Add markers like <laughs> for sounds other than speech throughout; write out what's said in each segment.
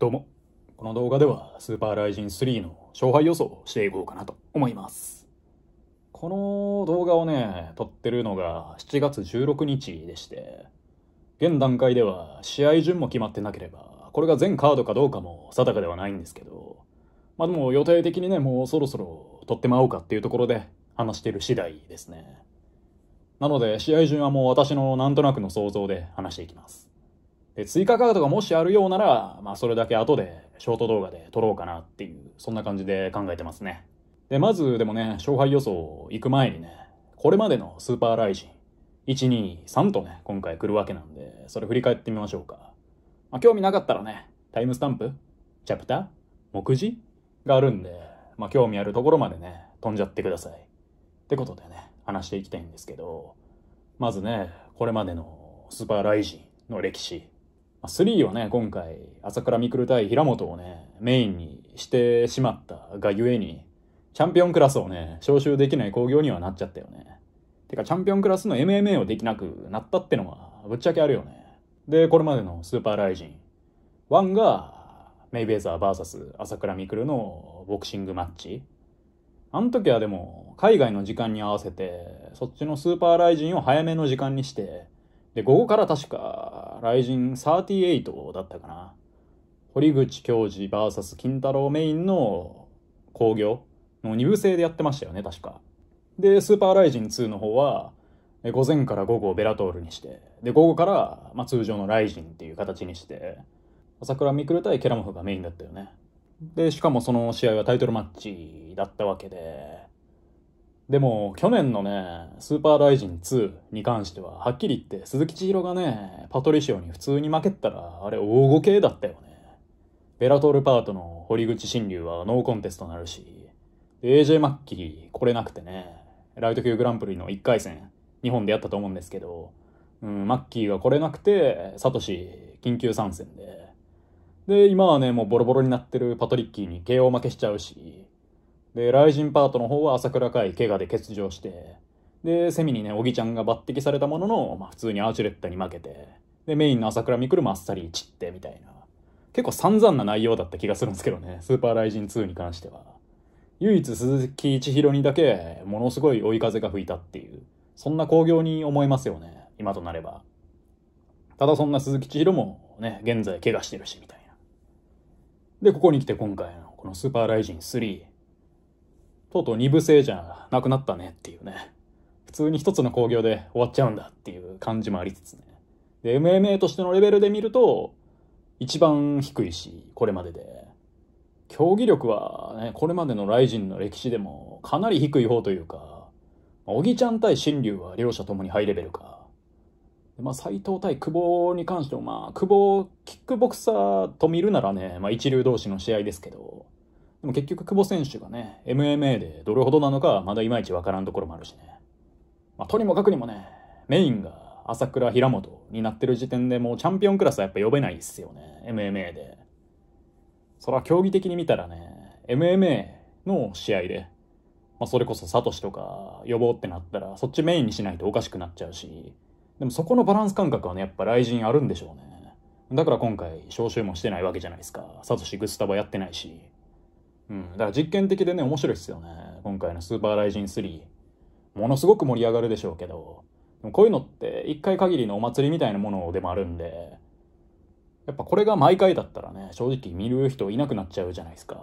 どうも。この動画ではスーパーライジン3の勝敗予想をしていこうかなと思います。この動画をね、撮ってるのが7月16日でして、現段階では試合順も決まってなければ、これが全カードかどうかも定かではないんですけど、まあでも予定的にね、もうそろそろ撮ってまおうかっていうところで話してる次第ですね。なので試合順はもう私のなんとなくの想像で話していきます。で、追加カードがもしあるようなら、まあそれだけ後でショート動画で撮ろうかなっていう、そんな感じで考えてますね。で、まずでもね、勝敗予想行く前にね、これまでのスーパーライジン、1、2、3とね、今回来るわけなんで、それ振り返ってみましょうか。まあ興味なかったらね、タイムスタンプ、チャプター、目次があるんで、まあ興味あるところまでね、飛んじゃってください。ってことでね、話していきたいんですけど、まずね、これまでのスーパーライジンの歴史、3はね、今回、朝倉未来対平本をね、メインにしてしまったがゆえに、チャンピオンクラスをね、招集できない興行にはなっちゃったよね。てか、チャンピオンクラスの MMA をできなくなったってのは、ぶっちゃけあるよね。で、これまでのスーパーライジン。1が、メイベーザー VS 朝倉未来のボクシングマッチ。あの時はでも、海外の時間に合わせて、そっちのスーパーライジンを早めの時間にして、で、午後から確か、雷神38だったかな。堀口教授 VS 金太郎メインの興行の2部制でやってましたよね、確か。で、スーパーライジン2の方は、午前から午後をベラトールにして、で、午後から、まあ、通常のライジンっていう形にして、朝倉未来対ケラモフがメインだったよね。で、しかもその試合はタイトルマッチだったわけで、でも、去年のね、スーパーライジン2に関しては、はっきり言って、鈴木千尋がね、パトリシオに普通に負けたら、あれ、大ごけだったよね。ベラトールパートの堀口新竜はノーコンテストになるし、AJ マッキー来れなくてね、ライト級グランプリの1回戦、日本でやったと思うんですけど、うん、マッキーが来れなくて、サトシ緊急参戦で、で、今はね、もうボロボロになってるパトリッキーに KO 負けしちゃうし、で、雷神パートの方は朝倉海怪我で欠場して、で、セミにね、小木ちゃんが抜擢されたものの、まあ、普通にアーチュレッタに負けて、で、メインの朝倉未来もあっさり散って、みたいな。結構散々な内容だった気がするんですけどね、スーパー雷神2に関しては。唯一鈴木千尋にだけ、ものすごい追い風が吹いたっていう、そんな興行に思えますよね、今となれば。ただそんな鈴木千尋もね、現在怪我してるし、みたいな。で、ここに来て今回のこのスーパーライジン3。とうとう二部制じゃなくなったねっていうね。普通に一つの興行で終わっちゃうんだっていう感じもありつつね。で、MMA としてのレベルで見ると、一番低いし、これまでで。競技力はね、これまでのライジンの歴史でもかなり低い方というか、小木ちゃん対新竜は両者ともにハイレベルか。まあ、斎藤対久保に関しても、まあ、久保、キックボクサーと見るならね、まあ、一流同士の試合ですけど、でも結局、久保選手がね、MMA でどれほどなのかまだいまいちわからんところもあるしね。まあ、とにもかくにもね、メインが朝倉平本になってる時点でもうチャンピオンクラスはやっぱ呼べないっすよね、MMA で。そら競技的に見たらね、MMA の試合で、まあ、それこそサトシとか呼ぼうってなったら、そっちメインにしないとおかしくなっちゃうし、でもそこのバランス感覚はね、やっぱ雷神あるんでしょうね。だから今回、招集もしてないわけじゃないですか。サトシ、グスタバやってないし。うん。だから実験的でね、面白いっすよね。今回のスーパーライジン3。ものすごく盛り上がるでしょうけど、でもこういうのって一回限りのお祭りみたいなものでもあるんで、やっぱこれが毎回だったらね、正直見る人いなくなっちゃうじゃないですか。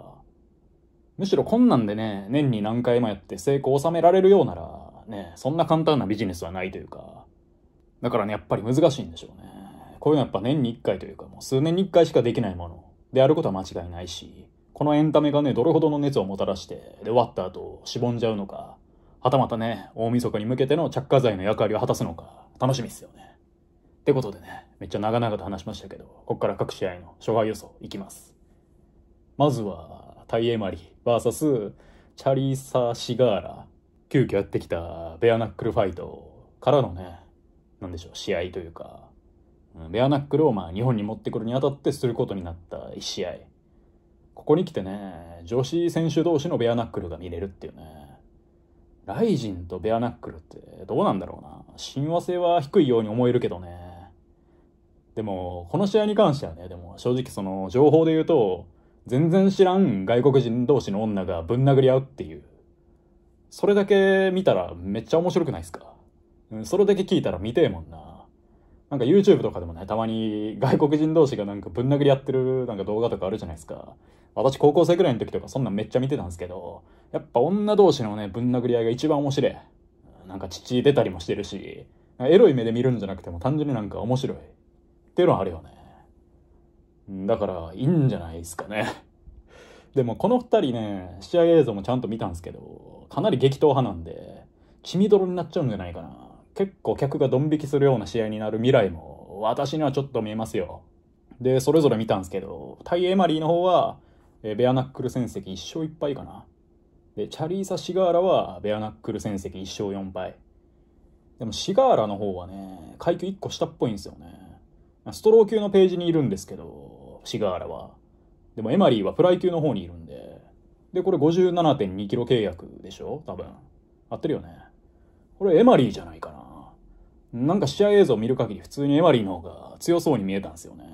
むしろこんなんでね、年に何回もやって成功を収められるようなら、ね、そんな簡単なビジネスはないというか。だからね、やっぱり難しいんでしょうね。こういうのはやっぱ年に1回というか、もう数年に1回しかできないものであることは間違いないし、このエンタメがね、どれほどの熱をもたらして、で、終わった後、しぼんじゃうのか、はたまたね、大晦日に向けての着火剤の役割を果たすのか、楽しみっすよね。ってことでね、めっちゃ長々と話しましたけど、こっから各試合の勝敗予想いきます。まずは、タイエマリ VS チャリーサ・シガーラ。急遽やってきたベアナックルファイトからのね、なんでしょう、試合というか、ベアナックルをまあ日本に持ってくるにあたってすることになった1試合。ここに来てね、女子選手同士のベアナックルが見れるっていうね。ライジンとベアナックルってどうなんだろうな。親和性は低いように思えるけどね。でも、この試合に関してはね、でも正直その情報で言うと、全然知らん外国人同士の女がぶん殴り合うっていう。それだけ見たらめっちゃ面白くないっすかそれだけ聞いたら見てえもんな。なんか YouTube とかでもね、たまに外国人同士がなんかぶん殴り合ってるなんか動画とかあるじゃないですか。私高校生くらいの時とかそんなんめっちゃ見てたんですけど、やっぱ女同士のね、ぶん殴り合いが一番面白い。なんか父出たりもしてるし、エロい目で見るんじゃなくても単純になんか面白い。っていうのはあるよね。だから、いいんじゃないですかね。でもこの2人ね、試合映像もちゃんと見たんですけど、かなり激闘派なんで、血みどろになっちゃうんじゃないかな。結構客がドン引きするような試合になる未来も私にはちょっと見えますよ。で、それぞれ見たんですけど、タイエマリーの方は、えベアナックル戦績1勝1敗かな。で、チャリーサ・シガーラはベアナックル戦績1勝4敗。でもシガーラの方はね、階級1個下っぽいんですよね。ストロー級のページにいるんですけど、シガーラは。でもエマリーはフライ級の方にいるんで。で、これ57.2キロ契約でしょ多分。合ってるよね。これエマリーじゃないかな。なんか試合映像を見る限り普通にエマリーの方が強そうに見えたんですよね。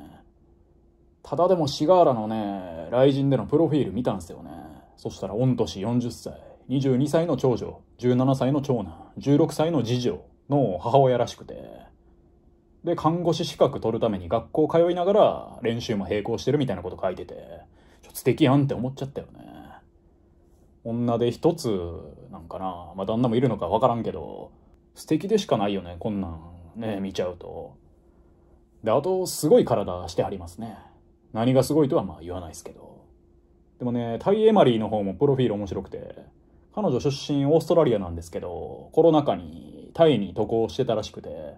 ただでもシガーラのね、雷神でのプロフィール見たんですよね。そしたら御年40歳、22歳の長女、17歳の長男、16歳の次女の母親らしくて。で、看護師資格取るために学校通いながら練習も並行してるみたいなこと書いてて、ちょっと素敵やんって思っちゃったよね。女で一つなんかな、まあ旦那もいるのかわからんけど、素敵でしかないよねこんなんね見ちゃうとであとすごい体してありますね何がすごいとはまあ言わないですけどでもねタイ・エマリーの方もプロフィール面白くて彼女出身オーストラリアなんですけどコロナ禍にタイに渡航してたらしくて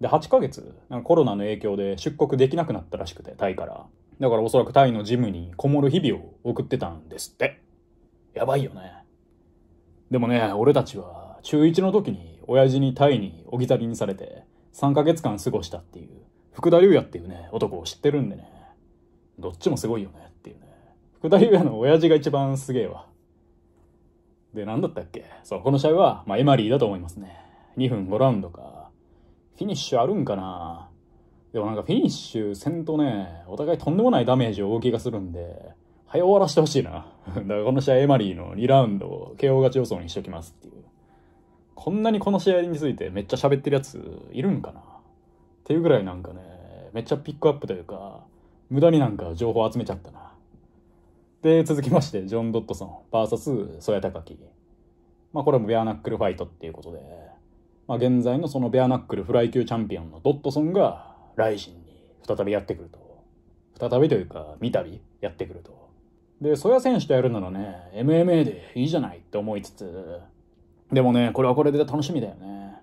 で8ヶ月なんかコロナの影響で出国できなくなったらしくてタイからだからおそらくタイのジムにこもる日々を送ってたんですってやばいよねでもね俺たちは中1の時に親父にタイに置き去りにされて3ヶ月間過ごしたっていう福田龍也っていうね男を知ってるんでねどっちもすごいよねっていうね福田龍也の親父が一番すげえわで何だったっけそうこの試合は、まあ、エマリーだと思いますね2分5ラウンドかフィニッシュあるんかなでもなんかフィニッシュ戦とねお互いとんでもないダメージを大きいがするんで早終わらせてほしいな <laughs> だからこの試合エマリーの2ラウンドを KO 勝ち予想にしときますっていうこんなにこの試合についてめっちゃ喋ってるやついるんかなっていうぐらいなんかね、めっちゃピックアップというか、無駄になんか情報集めちゃったな。で、続きまして、ジョン・ドットソン VS ヤ・タカキ。まあこれもベアナックルファイトっていうことで、まあ現在のそのベアナックルフライ級チャンピオンのドットソンが、ライジンに再びやってくると。再びというか、三度やってくると。で、ソヤ選手とやるならね、MMA でいいじゃないって思いつつ、でもね、これはこれで楽しみだよね。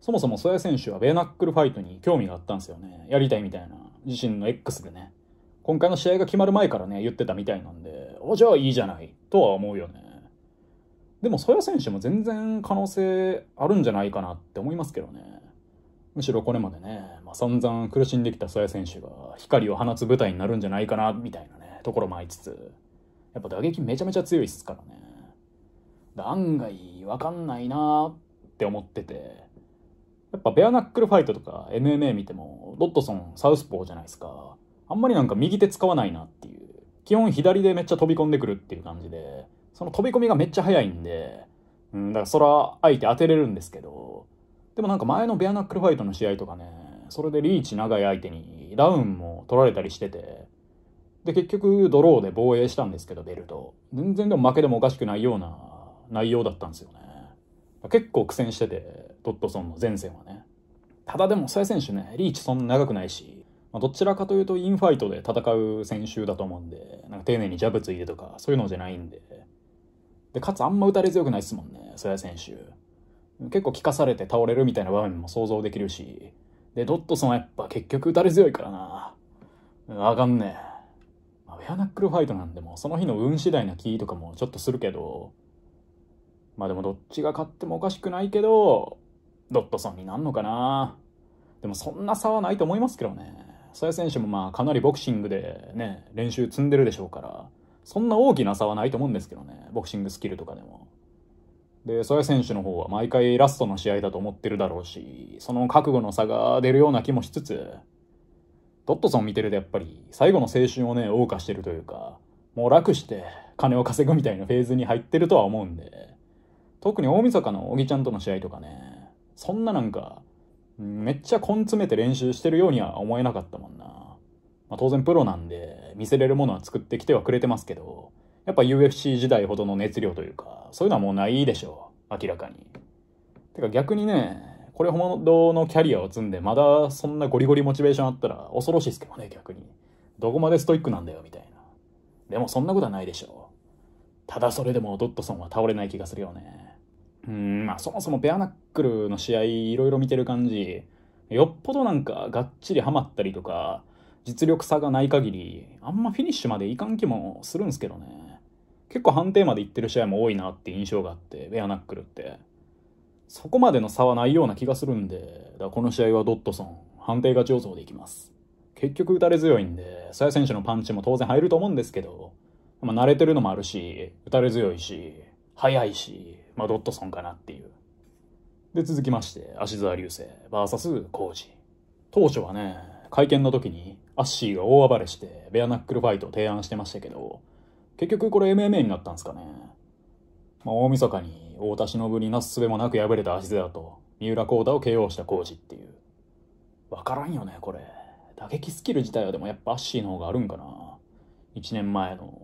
そもそもソヤ選手はベーナックルファイトに興味があったんですよね。やりたいみたいな。自身の X でね。今回の試合が決まる前からね、言ってたみたいなんで、おじゃあいいじゃない、とは思うよね。でも、ソヤ選手も全然可能性あるんじゃないかなって思いますけどね。むしろこれまでね、まあ、散々苦しんできたソヤ選手が光を放つ舞台になるんじゃないかな、みたいなね、ところもありつつ、やっぱ打撃めちゃめちゃ強いっすからね。案外、わかんないなって思ってて、やっぱベアナックルファイトとか MMA 見ても、ドットソン、サウスポーじゃないですか。あんまりなんか右手使わないなっていう。基本左でめっちゃ飛び込んでくるっていう感じで、その飛び込みがめっちゃ速いんで、うん、だからそら相手当てれるんですけど、でもなんか前のベアナックルファイトの試合とかね、それでリーチ長い相手にダウンも取られたりしてて、で結局ドローで防衛したんですけどベルト全然でも負けてもおかしくないような内容だったんですよね。結構苦戦してて、ドットソンの前線はね。ただでも、ソヤ選手ね、リーチそんな長くないし、まあ、どちらかというとインファイトで戦う選手だと思うんで、なんか丁寧にジャブついてとか、そういうのじゃないんで。で、かつあんま打たれ強くないっすもんね、ソヤ選手。結構効かされて倒れるみたいな場面も想像できるし、で、ドットソンはやっぱ結局打たれ強いからな。あかんねえ。まあ、ウェアナックルファイトなんでも、その日の運次第な気とかもちょっとするけど、まあでもどっちが勝ってもおかしくないけど、ドットソンになんのかなでもそんな差はないと思いますけどね。鞘選手もまあかなりボクシングでね、練習積んでるでしょうから、そんな大きな差はないと思うんですけどね、ボクシングスキルとかでも。で、ソヤ選手の方は毎回ラストの試合だと思ってるだろうし、その覚悟の差が出るような気もしつつ、ドットソン見てるとやっぱり最後の青春をね、謳歌してるというか、もう楽して金を稼ぐみたいなフェーズに入ってるとは思うんで、特に大晦日の小木ちゃんとの試合とかね、そんななんか、めっちゃ根詰めて練習してるようには思えなかったもんな。まあ、当然プロなんで、見せれるものは作ってきてはくれてますけど、やっぱ UFC 時代ほどの熱量というか、そういうのはもうないでしょう、明らかに。てか逆にね、これほどのキャリアを積んで、まだそんなゴリゴリモチベーションあったら恐ろしいっすけどね、逆に。どこまでストイックなんだよ、みたいな。でもそんなことはないでしょう。ただそれでもドットソンは倒れない気がするよね。うん、まあそもそもベアナックルの試合いろいろ見てる感じ、よっぽどなんかがっちりハマったりとか、実力差がない限り、あんまフィニッシュまでいかん気もするんすけどね。結構判定までいってる試合も多いなって印象があって、ベアナックルって。そこまでの差はないような気がするんで、だこの試合はドットソン、判定勝ち予想でいきます。結局打たれ強いんで、ヤ選手のパンチも当然入ると思うんですけど、まあ、慣れてるのもあるし、打たれ強いし、速いし、まあ、ドットソンかなっていう。で、続きまして、芦沢流星 VS 浩二。当初はね、会見の時にアッシーが大暴れしてベアナックルファイトを提案してましたけど、結局これ MMA になったんですかね。まあ、大晦日に太田忍になすすべもなく敗れた足沢と三浦幸太を KO したージっていう。わからんよね、これ。打撃スキル自体はでもやっぱアッシーの方があるんかな。1年前の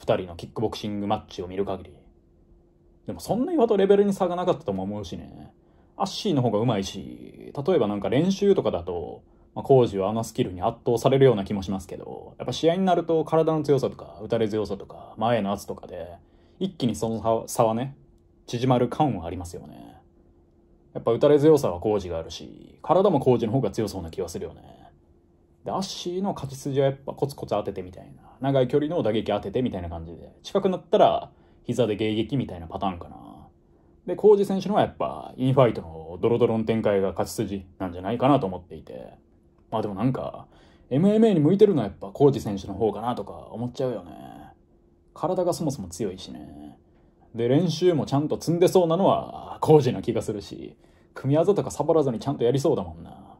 2人のキックボクシングマッチを見る限り。でもそんな岩とレベルに差がなかったとも思うしね。アッシーの方がうまいし、例えばなんか練習とかだと、まあ、工事はあのスキルに圧倒されるような気もしますけど、やっぱ試合になると体の強さとか、打たれ強さとか、前の圧とかで、一気にその差はね、縮まる感はありますよね。やっぱ打たれ強さは工事があるし、体も工事の方が強そうな気はするよね。で、アッシーの勝ち筋はやっぱコツコツ当ててみたいな。長い距離の打撃当ててみたいな感じで。近くなったら膝で迎撃みたいなパターンかな。で、コージ選手のはやっぱインファイトのドロドロの展開が勝ち筋なんじゃないかなと思っていて。まあでもなんか、MMA に向いてるのはやっぱコージ選手の方かなとか思っちゃうよね。体がそもそも強いしね。で、練習もちゃんと積んでそうなのはコージな気がするし、組み技とかサボらずにちゃんとやりそうだもんな。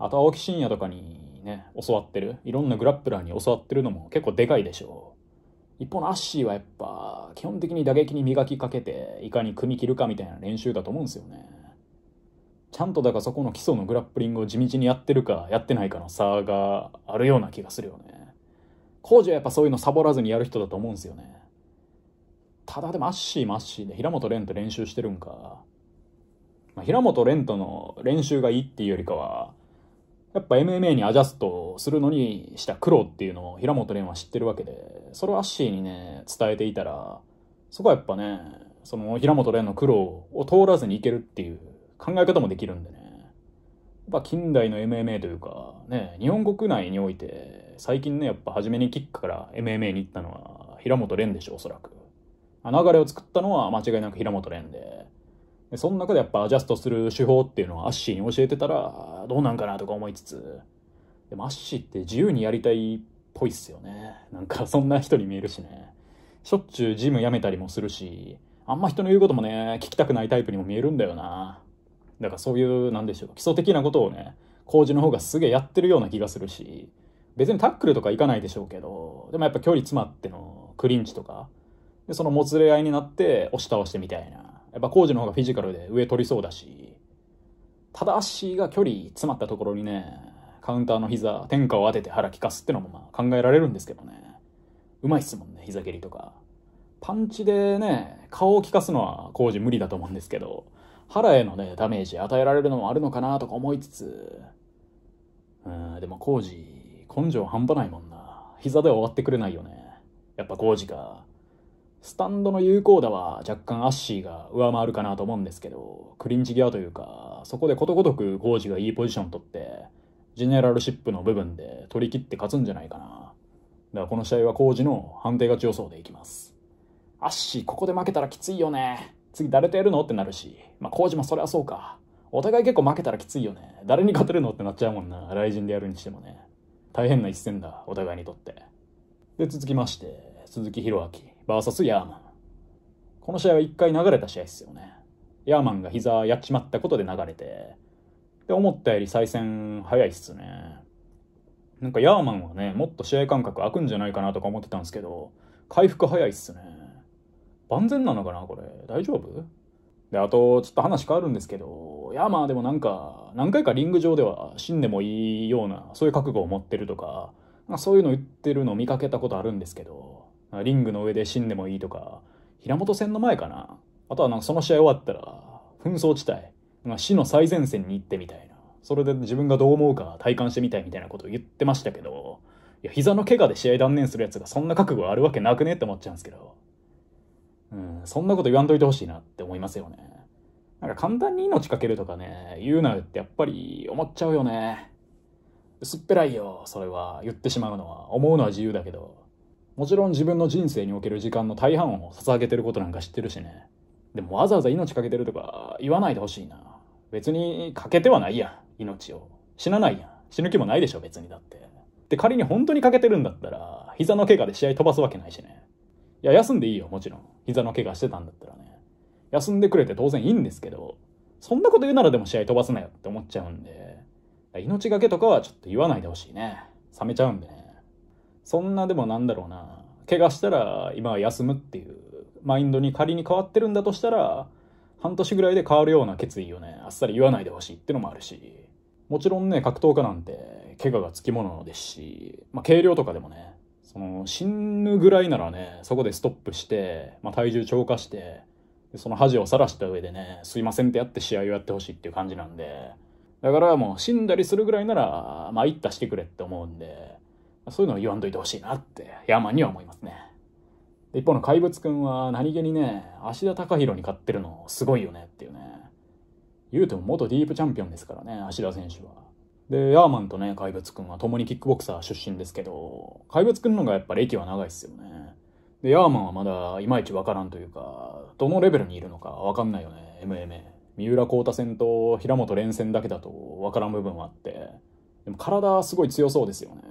あと青木真也とかにね、教わってる、いろんなグラップラーに教わってるのも結構でかいでしょう。一方のアッシーはやっぱ、基本的に打撃に磨きかけて、いかに組み切るかみたいな練習だと思うんですよね。ちゃんとだからそこの基礎のグラップリングを地道にやってるか、やってないかの差があるような気がするよね。コージはやっぱそういうのサボらずにやる人だと思うんですよね。ただでもアッシーもアッシーで平本蓮と練習してるんか。まあ、平本蓮との練習がいいっていうよりかは、やっぱ MMA にアジャストするのにした苦労っていうのを平本蓮は知ってるわけで、それをアッシーにね、伝えていたら、そこはやっぱね、その平本蓮の苦労を通らずにいけるっていう考え方もできるんでね。やっぱ近代の MMA というか、ね、日本国内において、最近ね、やっぱ初めにキックから MMA に行ったのは平本蓮でしょ、おそらく。流れを作ったのは間違いなく平本蓮で。その中でやっぱアジャストする手法っていうのはアッシーに教えてたらどうなんかなとか思いつつ、でもアッシーって自由にやりたいっぽいっすよね。なんかそんな人に見えるしね。しょっちゅうジム辞めたりもするし、あんま人の言うこともね、聞きたくないタイプにも見えるんだよな。だからそういう、なんでしょう、基礎的なことをね、工事の方がすげえやってるような気がするし、別にタックルとかいかないでしょうけど、でもやっぱ距離詰まってのクリンチとか、で、そのもつれ合いになって押し倒してみたいな。やっぱ工事の方がフィジカルで上取りそうだし、ただ足が距離詰まったところにね、カウンターの膝、天下を当てて腹利かすってのもまあ考えられるんですけどね。うまいっすもんね、膝蹴りとか。パンチでね、顔を利かすのは工事無理だと思うんですけど、腹へのね、ダメージ与えられるのもあるのかなとか思いつつ、うん、でも工事、根性半端ないもんな。膝では終わってくれないよね。やっぱ工事か。スタンドの有効打は若干アッシーが上回るかなと思うんですけど、クリンチ際というか、そこでことごとくゴージがいいポジション取って、ジェネラルシップの部分で取り切って勝つんじゃないかな。だからこの試合はコージの判定勝ち予想でいきます。アッシー、ここで負けたらきついよね。次誰とやるのってなるし、まあコージもそりゃそうか。お互い結構負けたらきついよね。誰に勝てるのってなっちゃうもんな。雷神でやるにしてもね。大変な一戦だ、お互いにとって。で、続きまして、鈴木宏明。VS ヤーマン。この試合は一回流れた試合っすよね。ヤーマンが膝やっちまったことで流れて、で、思ったより再戦早いっすね。なんかヤーマンはね、もっと試合感覚開くんじゃないかなとか思ってたんですけど、回復早いっすね。万全なのかなこれ。大丈夫で、あと、ちょっと話変わるんですけど、ヤーマンでもなんか、何回かリング上では死んでもいいような、そういう覚悟を持ってるとか、まあ、そういうの言ってるのを見かけたことあるんですけど、リングの上で死んでもいいとか、平本戦の前かな。あとはなんかその試合終わったら、紛争地帯、まあ、死の最前線に行ってみたいな。それで自分がどう思うか体感してみたいみたいなことを言ってましたけど、いや、膝の怪我で試合断念するやつがそんな覚悟あるわけなくねって思っちゃうんですけど。うん、そんなこと言わんといてほしいなって思いますよね。なんか簡単に命かけるとかね、言うなよってやっぱり思っちゃうよね。薄っぺらいよ、それは。言ってしまうのは。思うのは自由だけど。もちろん自分の人生における時間の大半を捧げてることなんか知ってるしねでもわざわざ命かけてるとか言わないでほしいな別にかけてはないや命を死なないや死ぬ気もないでしょ別にだってで仮に本当にかけてるんだったら膝の怪我で試合飛ばすわけないしねいや休んでいいよもちろん膝の怪我してたんだったらね休んでくれて当然いいんですけどそんなこと言うならでも試合飛ばすなよって思っちゃうんで命がけとかはちょっと言わないでほしいね冷めちゃうんでねそんなでもなんだろうな、怪我したら今は休むっていうマインドに仮に変わってるんだとしたら、半年ぐらいで変わるような決意をね、あっさり言わないでほしいってのもあるし、もちろんね、格闘家なんて怪我がつきものですし、まあ、軽量とかでもね、その死ぬぐらいならね、そこでストップして、まあ、体重超過して、その恥をさらした上でね、すいませんってやって試合をやってほしいっていう感じなんで、だからもう死んだりするぐらいなら、まあ、一ったしてくれって思うんで、そういうのを言わんといてほしいなって、ヤーマンには思いますね。で一方の怪物くんは何気にね、芦田隆弘に勝ってるのすごいよねっていうね。言うても元ディープチャンピオンですからね、芦田選手は。で、ヤーマンとね、怪物くんは共にキックボクサー出身ですけど、怪物くんのがやっぱ歴は長いっすよね。で、ヤーマンはまだいまいちわからんというか、どのレベルにいるのかわかんないよね、MMA。三浦航太戦と平本連戦だけだとわからん部分はあって、でも体すごい強そうですよね。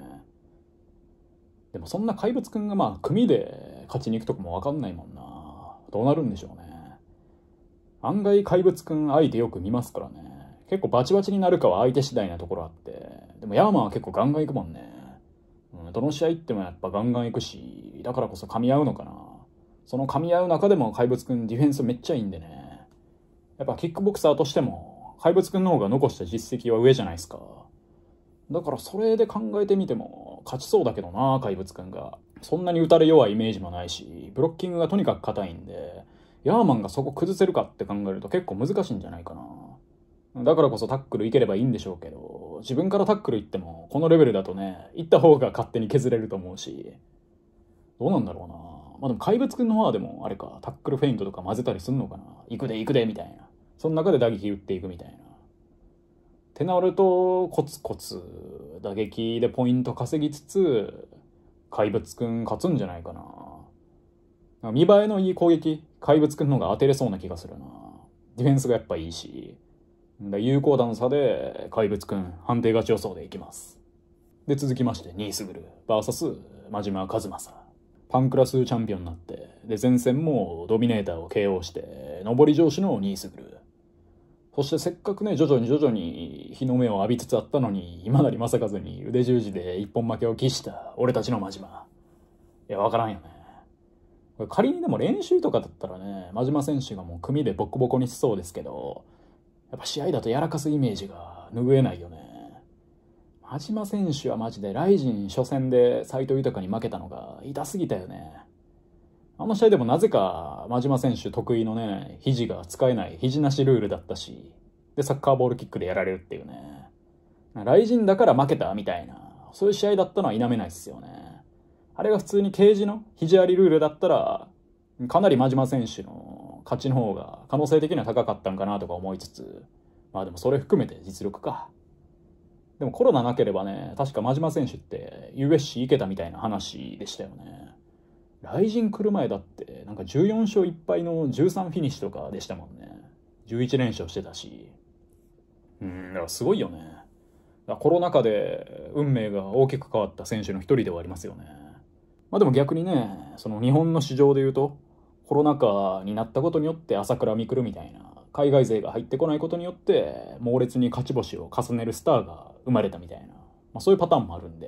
でもそんな怪物くんがまあ組で勝ちに行くとかもわかんないもんな。どうなるんでしょうね。案外怪物くん相手よく見ますからね。結構バチバチになるかは相手次第なところあって。でもヤーマンは結構ガンガン行くもんね。うん、どの試合行ってもやっぱガンガン行くし、だからこそ噛み合うのかな。その噛み合う中でも怪物くんディフェンスめっちゃいいんでね。やっぱキックボクサーとしても、怪物くんの方が残した実績は上じゃないですか。だからそれで考えてみても、勝ちそうだけどな、怪物くんが。そんなに打たれ弱いイメージもないし、ブロッキングがとにかく硬いんで、ヤーマンがそこ崩せるかって考えると結構難しいんじゃないかな。だからこそタックルいければいいんでしょうけど、自分からタックル行っても、このレベルだとね、行った方が勝手に削れると思うし、どうなんだろうな。まあでも怪物くんの方はでも、あれか、タックルフェイントとか混ぜたりすんのかな。行くで行くで、みたいな。その中で打撃打っていくみたいな。ってなると、コツコツ打撃でポイント稼ぎつつ、怪物くん勝つんじゃないかな。見栄えのいい攻撃、怪物くんの方が当てれそうな気がするな。ディフェンスがやっぱいいし。有効段差で怪物くん判定勝ち予想でいきます。で、続きまして、ニースグル VS 真島和正。パンクラスチャンピオンになって、で、前線もドミネーターを KO して、上り上司のニースグルそしてせっかくね、徐々に徐々に日の目を浴びつつあったのに、今さ正和に腕十字で一本負けを喫した俺たちの真島。いや、わからんよね。これ仮にでも練習とかだったらね、真島選手がもう組でボコボコにしそうですけど、やっぱ試合だとやらかすイメージが拭えないよね。真島選手はマジで、ライジン初戦で斎藤豊に負けたのが痛すぎたよね。あの試合でもなぜか、真島選手得意のね、肘が使えない肘なしルールだったし、で、サッカーボールキックでやられるっていうね。雷神だから負けたみたいな、そういう試合だったのは否めないっすよね。あれが普通にケージの肘ありルールだったら、かなり真島選手の勝ちの方が可能性的には高かったんかなとか思いつつ、まあでもそれ含めて実力か。でもコロナなければね、確か真島選手って USC 行けたみたいな話でしたよね。雷神来る前だってなんか14勝1敗の13フィニッシュとかでしたもんね11連勝してたしうんだからすごいよねコロナ禍で運命が大きく変わった選手の一人ではありますよねまあでも逆にねその日本の市場で言うとコロナ禍になったことによって朝倉未来みたいな海外勢が入ってこないことによって猛烈に勝ち星を重ねるスターが生まれたみたいな、まあ、そういうパターンもあるんで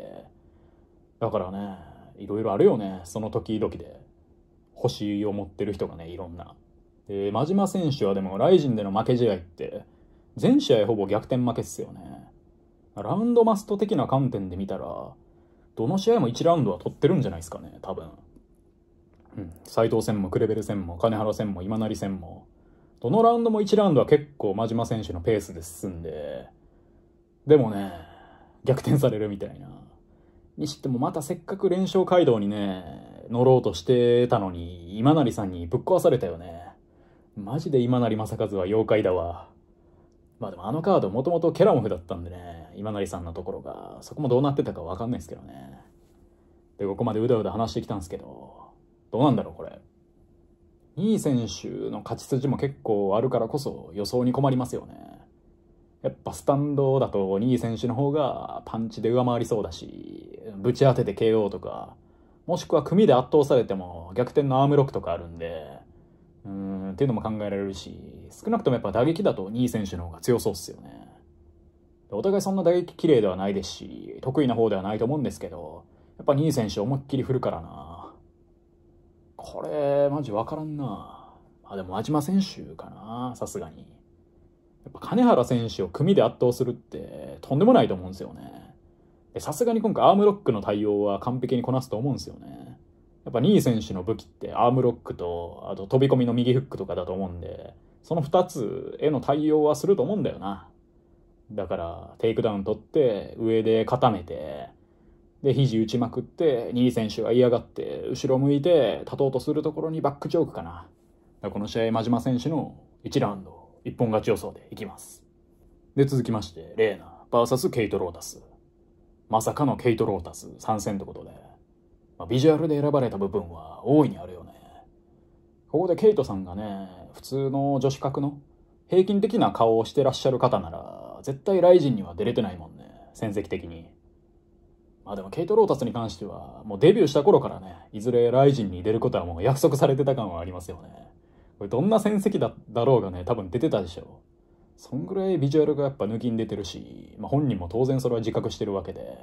だからねいろいろあるよね。その時々で。星を持ってる人がね、いろんな。で、真島選手はでも、ライジンでの負け試合って、全試合ほぼ逆転負けっすよね。ラウンドマスト的な観点で見たら、どの試合も1ラウンドは取ってるんじゃないですかね、多分。うん。斎藤戦も、クレベル戦も、金原戦も、今成戦も。どのラウンドも1ラウンドは結構真島選手のペースで進んで、でもね、逆転されるみたいな。にしてもまたせっかく連勝街道にね、乗ろうとしてたのに、今成さんにぶっ壊されたよね。マジで今成正和は妖怪だわ。まあでもあのカードもともとケラモフだったんでね、今成さんのところが、そこもどうなってたかわかんないですけどね。で、ここまでうだうだ話してきたんですけど、どうなんだろうこれ。いい選手の勝ち筋も結構あるからこそ予想に困りますよね。やっぱスタンドだと2位選手の方がパンチで上回りそうだし、ぶち当てて KO とか、もしくは組で圧倒されても逆転のアームロックとかあるんで、うん、っていうのも考えられるし、少なくともやっぱ打撃だと2位選手の方が強そうっすよね。お互いそんな打撃綺麗ではないですし、得意な方ではないと思うんですけど、やっぱ2位選手思いっきり振るからな。これ、マジわからんな。あ、でも、真島選手かな、さすがに。やっぱ金原選手を組で圧倒するってとんでもないと思うんですよね。さすがに今回アームロックの対応は完璧にこなすと思うんですよね。やっぱ2位選手の武器ってアームロックと、あと飛び込みの右フックとかだと思うんで、その2つへの対応はすると思うんだよな。だから、テイクダウン取って、上で固めて、で、肘打ちまくって、2位選手が嫌がって、後ろ向いて、立とうとするところにバックチョークかな。この試合、真島選手の1ラウンド。一本勝ち予想でいきます。で、続きまして、レーナ VS ケイト・ロータス。まさかのケイト・ロータス参戦ってことで、まあ、ビジュアルで選ばれた部分は大いにあるよね。ここでケイトさんがね、普通の女子格の平均的な顔をしてらっしゃる方なら、絶対ライジンには出れてないもんね、戦績的に。まあでもケイト・ロータスに関しては、もうデビューした頃からね、いずれライジンに出ることはもう約束されてた感はありますよね。これどんな戦績だだろうがね、多分出てたでしょ。そんぐらいビジュアルがやっぱ抜きに出てるし、まあ、本人も当然それは自覚してるわけで、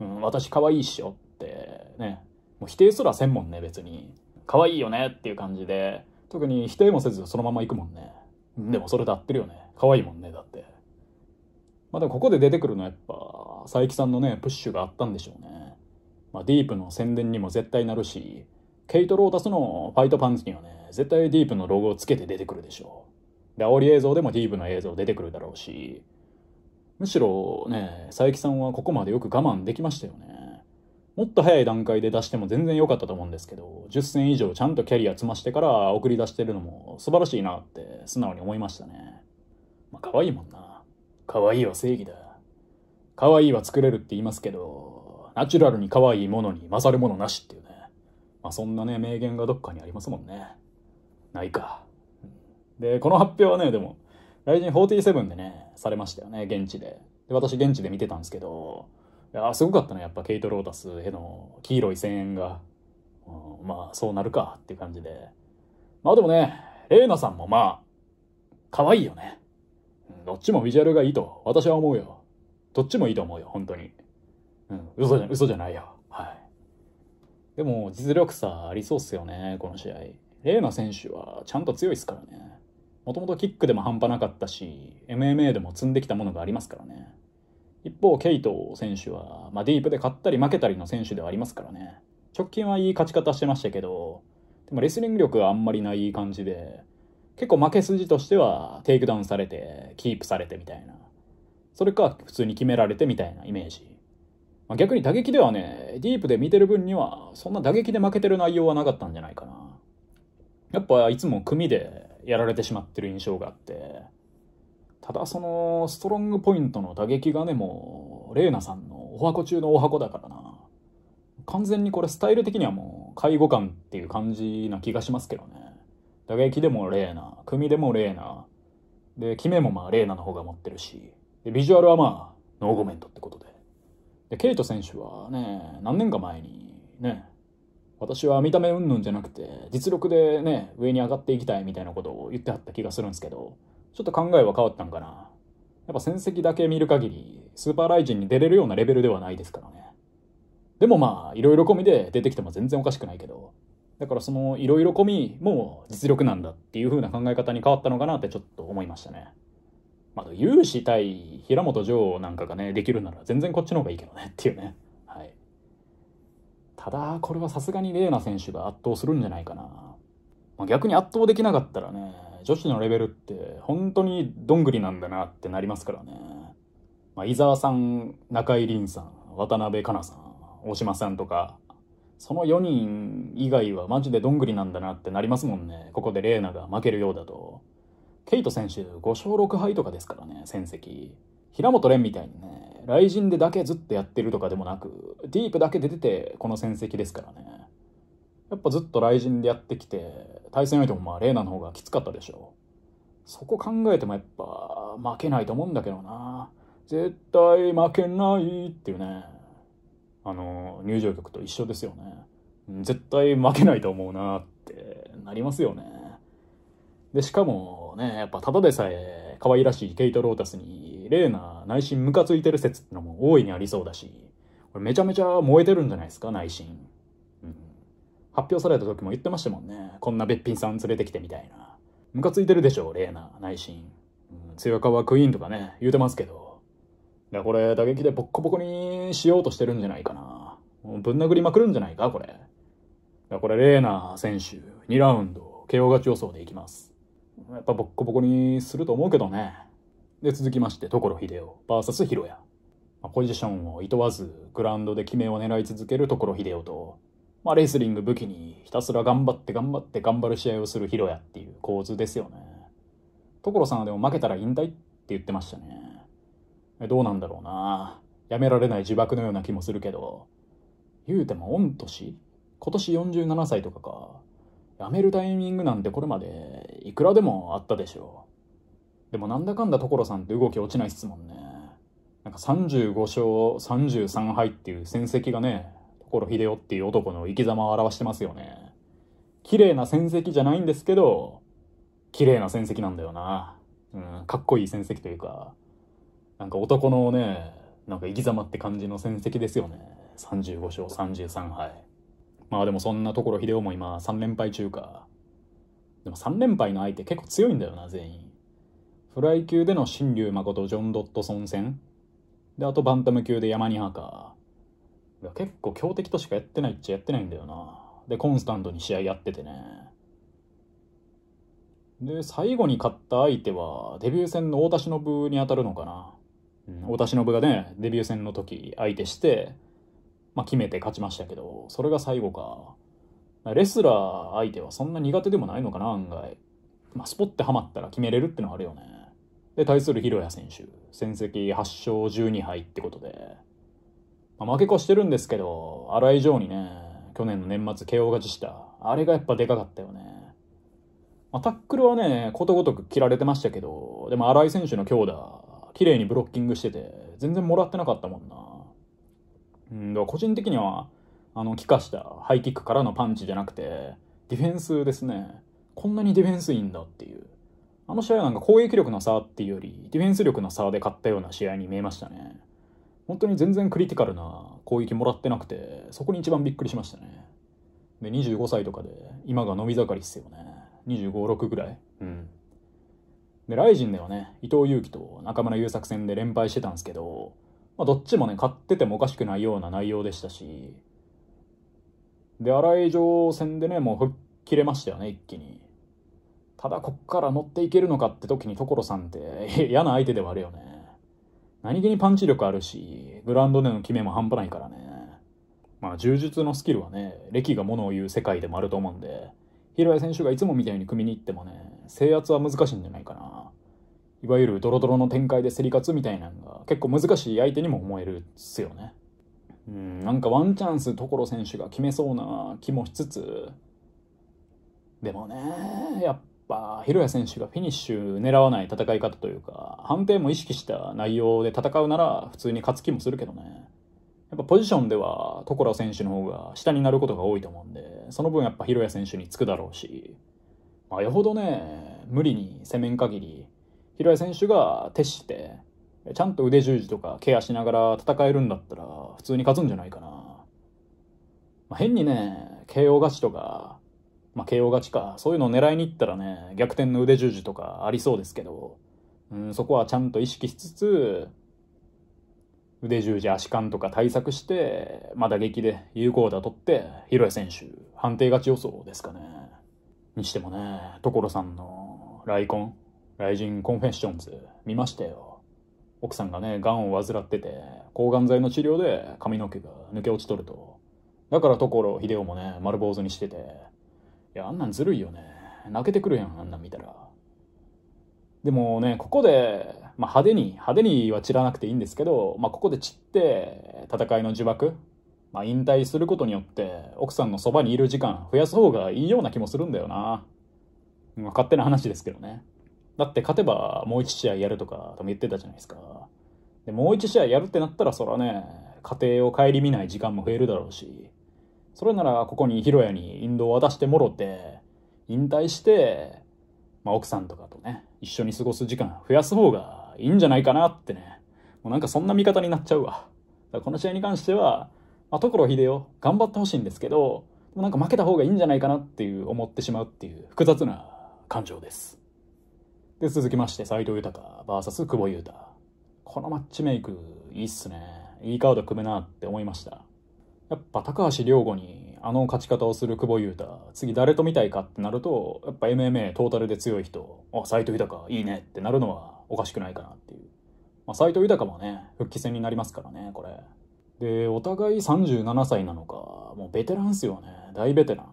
うん、私可愛いっしょってね、もう否定すらせんもんね、別に。可愛いよねっていう感じで、特に否定もせずそのまま行くもんね。でもそれで合ってるよね。可愛いもんね、だって。まあでもここで出てくるのはやっぱ、佐伯さんのね、プッシュがあったんでしょうね。まあディープの宣伝にも絶対なるし、ケイト・ロータスのファイトパンツにはね、絶対ディープのロゴをつけて出てくるでしょう。で、煽り映像でもディープの映像出てくるだろうし、むしろね、佐伯さんはここまでよく我慢できましたよね。もっと早い段階で出しても全然良かったと思うんですけど、10戦以上ちゃんとキャリア積ましてから送り出してるのも素晴らしいなって素直に思いましたね。まあ可愛いもんな。可愛いは正義だ。可愛いは作れるって言いますけど、ナチュラルに可愛いものに勝るものなしっていうまあ、そんなね、名言がどっかにありますもんね。ないか。で、この発表はね、でも、ライジン47でね、されましたよね、現地で。で、私現地で見てたんですけど、いやすごかったね、やっぱケイト・ロータスへの黄色い声援が。うん、まあ、そうなるかっていう感じで。まあでもね、レイナさんもまあ、可愛いよね。どっちもビジュアルがいいと私は思うよ。どっちもいいと思うよ、本当に。うん、嘘じゃ、嘘じゃないよ。でも実力差ありそうっすよね、この試合。レのナ選手はちゃんと強いっすからね。もともとキックでも半端なかったし、MMA でも積んできたものがありますからね。一方、ケイト選手は、まあ、ディープで勝ったり負けたりの選手ではありますからね。直近はいい勝ち方してましたけど、でもレスリング力はあんまりない感じで、結構負け筋としてはテイクダウンされて、キープされてみたいな。それか普通に決められてみたいなイメージ。まあ、逆に打撃ではね、ディープで見てる分には、そんな打撃で負けてる内容はなかったんじゃないかな。やっぱいつも組でやられてしまってる印象があって、ただそのストロングポイントの打撃がね、もう、レイナさんのお箱中のお箱だからな。完全にこれスタイル的にはもう、介護官っていう感じな気がしますけどね。打撃でもレーナ、組でもレーナ、で、決めもまあレ奈ナの方が持ってるし、でビジュアルはまあ、ノーコメントってことで。で、ケイト選手はね、何年か前に、ね、私は見た目云々じゃなくて、実力でね、上に上がっていきたいみたいなことを言ってはった気がするんですけど、ちょっと考えは変わったんかな。やっぱ戦績だけ見る限り、スーパーライジンに出れるようなレベルではないですからね。でもまあ、いろいろ込みで出てきても全然おかしくないけど、だからそのいろいろ込みも実力なんだっていう風な考え方に変わったのかなってちょっと思いましたね。まあ、有志対平本城なんかがね、できるなら全然こっちの方がいいけどねっていうね。はい。ただ、これはさすがにレーナ選手が圧倒するんじゃないかな。まあ、逆に圧倒できなかったらね、女子のレベルって本当にどんぐりなんだなってなりますからね。まあ、伊沢さん、中井凛さん、渡辺香奈さん、大島さんとか、その4人以外はマジでどんぐりなんだなってなりますもんね。ここで玲奈が負けるようだと。ケイト選手5勝6敗とかですからね、戦績。平本蓮みたいにね、雷神でだけずっとやってるとかでもなく、ディープだけで出てこの戦績ですからね。やっぱずっと雷神でやってきて、対戦相手もまあレーナの方がきつかったでしょう。そこ考えてもやっぱ負けないと思うんだけどな。絶対負けないっていうね。あの、入場曲と一緒ですよね。絶対負けないと思うなってなりますよね。で、しかも、ね、やっぱただでさえ可愛らしいケイト・ロータスに、レーナ内心ムカついてる説ってのも大いにありそうだし、これめちゃめちゃ燃えてるんじゃないですか、内心。うん。発表された時も言ってましたもんね。こんなべっぴんさん連れてきてみたいな。ムカついてるでしょ、レーナ内心。うん、強かはクイーンとかね、言うてますけど。で、これ打撃でボッコボコにしようとしてるんじゃないかな。ぶん殴りまくるんじゃないか、これ。これ、レーナ選手、2ラウンド、KO 勝ち予想でいきます。やっぱボッコボコにすると思うけどね。で、続きまして、所秀夫 VS 広谷。まポジションをいとわず、グラウンドで決めを狙い続ける所秀夫と、まあ、レスリング武器にひたすら頑張って頑張って頑張る試合をする広谷っていう構図ですよね。所さんはでも負けたら引退って言ってましたね。どうなんだろうな。やめられない呪縛のような気もするけど。言うても御年今年47歳とかか。辞めるタイミングなんてこれまでいくらでもあったでしょう。でもなんだかんだ所さんって動き落ちないっすもんね。なんか35勝33敗っていう戦績がね、所秀夫っていう男の生き様を表してますよね。綺麗な戦績じゃないんですけど、綺麗な戦績なんだよな。うん、かっこいい戦績というか、なんか男のね、なんか生き様って感じの戦績ですよね。35勝33敗。まあでもそんなところ秀夫も今3連敗中か。でも3連敗の相手結構強いんだよな、全員。フライ級での新竜誠、ジョン・ドットソン戦。で、あとバンタム級で山に派か。結構強敵としかやってないっちゃやってないんだよな。で、コンスタントに試合やっててね。で、最後に勝った相手は、デビュー戦の太田忍に当たるのかな。うん、太田忍がね、デビュー戦の時相手して、まあ、決めて勝ちましたけど、それが最後か。レスラー相手はそんな苦手でもないのかな、案外。まあ、スポッてハマったら決めれるってのはあるよね。で、対する広谷選手、戦績8勝12敗ってことで、まあ、負け越してるんですけど、荒井城にね、去年の年末 KO 勝ちした。あれがやっぱでかかったよね。まあ、タックルはね、ことごとく切られてましたけど、でも荒井選手の強打、綺麗にブロッキングしてて、全然もらってなかったもんな。うん個人的にはあの、帰化したハイキックからのパンチじゃなくて、ディフェンスですね。こんなにディフェンスいいんだっていう。あの試合はなんか攻撃力の差っていうより、ディフェンス力の差で勝ったような試合に見えましたね。本当に全然クリティカルな攻撃もらってなくて、そこに一番びっくりしましたね。で、25歳とかで、今が伸び盛りっすよね。25、6ぐらい。うん。で、ライジンではね、伊藤祐樹と中村優作戦で連敗してたんですけど、まあ、どっちもね、買っててもおかしくないような内容でしたし、で、荒井城戦でね、もう吹っ切れましたよね、一気に。ただ、こっから乗っていけるのかって時に所さんって <laughs> 嫌な相手ではあるよね。何気にパンチ力あるし、グラウンドでの決めも半端ないからね。まあ、柔術のスキルはね、歴がものを言う世界でもあると思うんで、広谷選手がいつもみたいに組みに行ってもね、制圧は難しいんじゃないかな。いわゆるドロドロの展開で競り勝つみたいなのが結構難しい相手にも思えるっすよね。うん、なんかワンチャンス所選手が決めそうな気もしつつ、でもね、やっぱ、広谷選手がフィニッシュ狙わない戦い方というか、判定も意識した内容で戦うなら普通に勝つ気もするけどね。やっぱポジションでは所選手の方が下になることが多いと思うんで、その分やっぱ広谷選手につくだろうし、まあ、よほどね、無理に攻めん限り、平井選手が徹して、ちゃんと腕十字とかケアしながら戦えるんだったら、普通に勝つんじゃないかな。まあ、変にね、KO 勝ちとか、まあ、KO 勝ちか、そういうのを狙いに行ったらね、逆転の腕十字とかありそうですけど、うん、そこはちゃんと意識しつつ、腕十字、足感とか対策して、まあ、打撃で有効打取って、広江選手、判定勝ち予想ですかね。にしてもね、所さんの、ライコン、ライジンコンフェッションズ見ましたよ。奥さんがね、癌を患ってて、抗がん剤の治療で髪の毛が抜け落ちとると。だから所秀夫もね、丸坊主にしてて。いや、あんなんずるいよね。泣けてくるやん、あんなん見たら。でもね、ここで、まあ、派手に、派手には散らなくていいんですけど、まあ、ここで散って、戦いの呪縛、まあ、引退することによって、奥さんのそばにいる時間増やす方がいいような気もするんだよな。まあ、勝手な話ですけどね。だって勝てばもう1試合やるとか言ってたじゃないですか。で、もう1試合やるってなったらそらね、家庭を顧みない時間も増えるだろうし、それならここにヒロヤにインドを渡してもろて、引退して、まあ、奥さんとかとね、一緒に過ごす時間増やす方がいいんじゃないかなってね、もうなんかそんな見方になっちゃうわ。だからこの試合に関しては、まあ、所秀夫、頑張ってほしいんですけど、なんか負けた方がいいんじゃないかなっていう思ってしまうっていう複雑な感情です。で、続きまして、斎藤豊 VS 久保優太。このマッチメイク、いいっすね。いいカード組めなって思いました。やっぱ高橋良吾にあの勝ち方をする久保優太、次誰と見たいかってなると、やっぱ MMA トータルで強い人、あ、斎藤豊いいねってなるのはおかしくないかなっていう。まあ、斎藤豊もね、復帰戦になりますからね、これ。で、お互い37歳なのか、もうベテランっすよね。大ベテラン。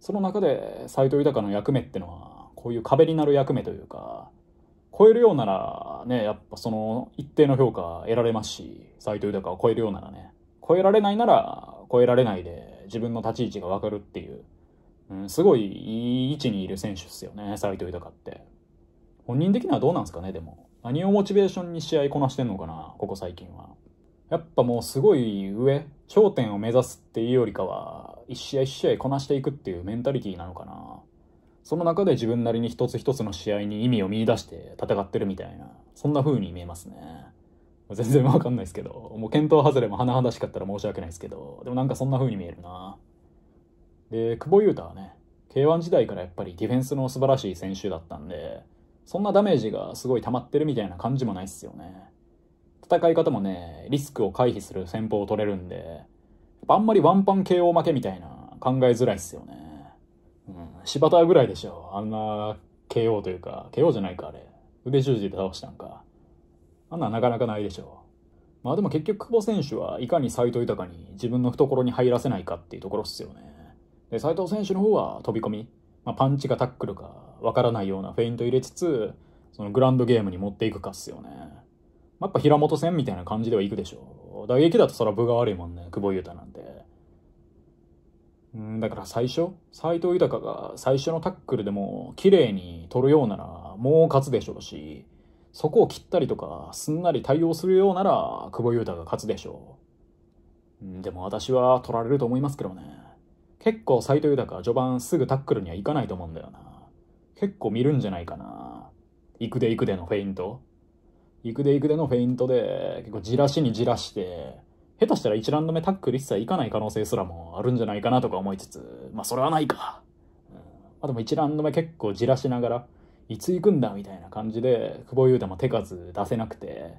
その中で斎藤豊の役目ってのはこういう壁になる役目というか、超えるようならね、やっぱその一定の評価得られますし、斎藤かを超えるようならね、超えられないなら超えられないで自分の立ち位置がわかるっていう、うん、すごいいい位置にいる選手っすよね、斎藤かって。本人的にはどうなんですかね、でも。何をモチベーションに試合こなしてんのかな、ここ最近は。やっぱもうすごい上、頂点を目指すっていうよりかは、一試合一試合こなしていくっていうメンタリティーなのかな。その中で自分なりに一つ一つの試合に意味を見出して戦ってるみたいな、そんな風に見えますね。全然わかんないですけど、もう見当外れも甚だしかったら申し訳ないですけど、でもなんかそんな風に見えるな。で、久保優太はね、K1 時代からやっぱりディフェンスの素晴らしい選手だったんで、そんなダメージがすごい溜まってるみたいな感じもないっすよね。戦い方もね、リスクを回避する戦法を取れるんで、やっぱあんまりワンパン KO 負けみたいな考えづらいっすよね。うん、柴田ぐらいでしょ。あんな KO というか、KO じゃないか、あれ。腕十字で倒したんか。あんななかなかないでしょう。まあでも結局久保選手はいかに斎藤豊に自分の懐に入らせないかっていうところっすよね。で、斎藤選手の方は飛び込み、まあ、パンチかタックルかわからないようなフェイント入れつつ、そのグランドゲームに持っていくかっすよね。まあ、やっぱ平本戦みたいな感じではいくでしょう。打撃だとそら分が悪いもんね、久保優太なんて。うん、だから最初、斎藤豊が最初のタックルでも綺麗に取るようならもう勝つでしょうし、そこを切ったりとかすんなり対応するようなら久保優太が勝つでしょう。でも私は取られると思いますけどね。結構斎藤豊は序盤すぐタックルには行かないと思うんだよな。結構見るんじゃないかな。行くで行くでのフェイント。行くで行くでのフェイントで結構じらしにじらして、下手したら1ラウンド目タックル一切いかない可能性すらもあるんじゃないかなとか思いつつ、まあそれはないか。うん、まあでも1ラウンド目結構じらしながら、いつ行くんだみたいな感じで、久保優太も手数出せなくて、